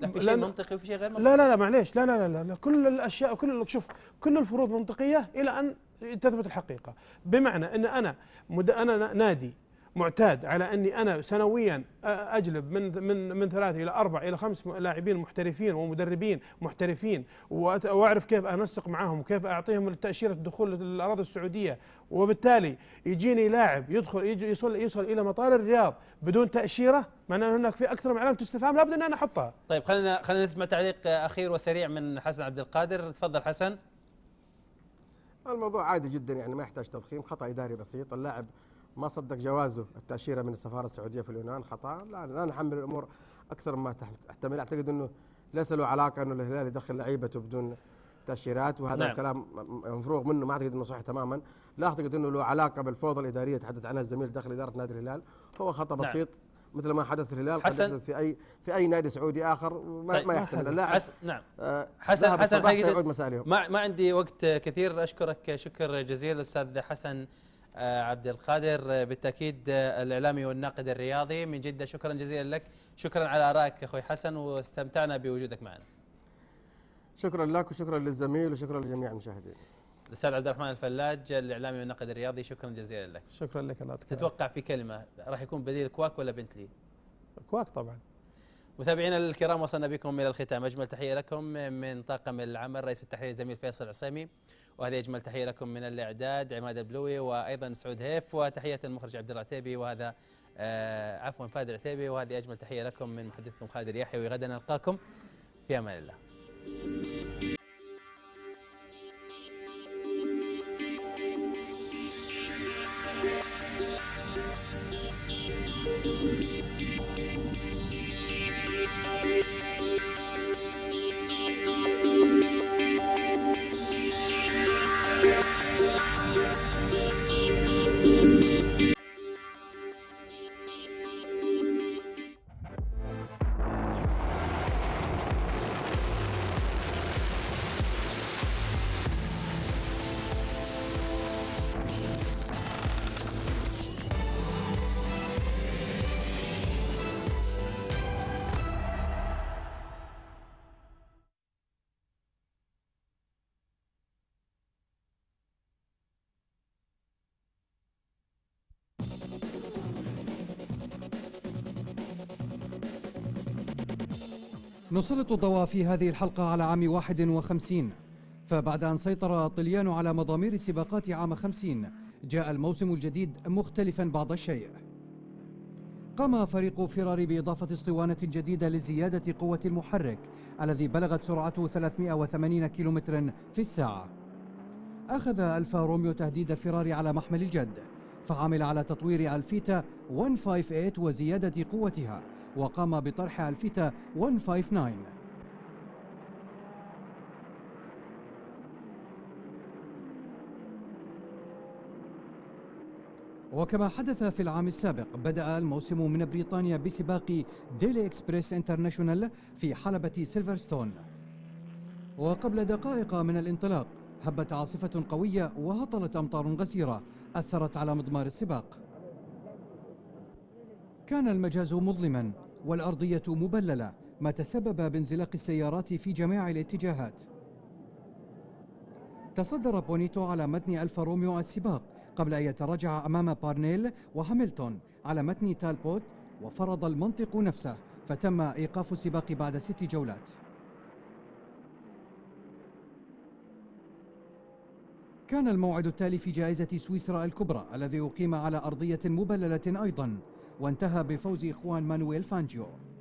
لا في شيء منطقي وفي شيء غير منطقي لا لا لا معليش لا لا لا, لا كل الاشياء كل شوف كل الفروض منطقيه الى ان تثبت الحقيقه بمعنى ان انا مد... انا نادي معتاد على اني انا سنويا اجلب من من من ثلاثه الى اربع الى خمس لاعبين محترفين ومدربين محترفين واعرف كيف انسق معهم وكيف اعطيهم تاشيره الدخول للاراضي السعوديه وبالتالي يجيني لاعب يدخل يجي يصل يصل الى مطار الرياض بدون تاشيره معناه هناك في اكثر من علامه استفهام لابد ان انا احطها. طيب خلينا خلينا نسمع تعليق اخير وسريع من حسن عبد القادر تفضل حسن. الموضوع عادي جدا يعني ما يحتاج تضخيم خطا اداري بسيط اللاعب ما صدق جوازه التأشيرة من السفارة السعودية في اليونان خطأ لا لا نحمل الأمور أكثر ما تحتمل أعتقد أنه ليس له علاقة أنه الهلال يدخل لعيبته بدون تأشيرات وهذا نعم. الكلام مفروغ منه ما أعتقد أنه صحيح تماما لا أعتقد أنه له علاقة بالفوضى الإدارية تحدث عنها الزميل داخل إدارة نادي الهلال هو خطأ نعم. بسيط مثل ما حدث الهلال حسن حدث في اي في اي نادي سعودي اخر ما, طيب ما يحتمل اللاعب نعم. آه، حسن نعم حسن حسن حسن ما ما عندي وقت كثير اشكرك شكر جزيل استاذ حسن آه، عبد القادر آه، بالتاكيد آه، الاعلامي والناقد الرياضي من جده شكرا جزيلا لك شكرا على ارائك اخوي حسن واستمتعنا بوجودك معنا شكرا لك وشكرا للزميل وشكرا لجميع المشاهدين الاستاذ عبد الرحمن الفلاج الاعلامي والناقد الرياضي شكرا جزيلا لك شكرا لك الله تتوقع في كلمه راح يكون بديل كواك ولا بنتلي كواك طبعا متابعينا الكرام وصلنا بكم الى الختام اجمل تحيه لكم من طاقم العمل رئيس التحرير الزميل فيصل العصيمي وهذه اجمل تحيه لكم من الاعداد عماد البلوي وايضا سعود هيف وتحيه المخرج عبد العتيبي وهذا آه عفوا فهد العتيبي وهذه اجمل تحيه لكم من محدثكم خالد اليحيوي غدا نلقاكم في امان الله نسلط الضوء في هذه الحلقة على عام 51 فبعد أن سيطر طليان على مضامير السباقات عام 50 جاء الموسم الجديد مختلفا بعض الشيء قام فريق فيراري بإضافة اسطوانة جديدة لزيادة قوة المحرك الذي بلغت سرعته 380 كيلومتر في الساعة أخذ ألفا روميو تهديد فيراري على محمل الجد فعمل على تطوير الفيتا 158 وزيادة قوتها وقام بطرح الفيتا 159 وكما حدث في العام السابق بدأ الموسم من بريطانيا بسباق ديلي إكسبريس انترناشونال في حلبة سيلفرستون وقبل دقائق من الانطلاق هبت عاصفة قوية وهطلت أمطار غزيرة أثرت على مضمار السباق كان المجاز مظلما والأرضية مبللة ما تسبب بانزلاق السيارات في جميع الاتجاهات تصدر بونيتو على متن ألفا روميو السباق قبل أن يتراجع أمام بارنيل وهاملتون على متن تالبوت وفرض المنطق نفسه فتم إيقاف السباق بعد ست جولات كان الموعد التالي في جائزة سويسرا الكبرى الذي أقيم على أرضية مبللة أيضاً وانتهى بفوز إخوان مانويل فانجيو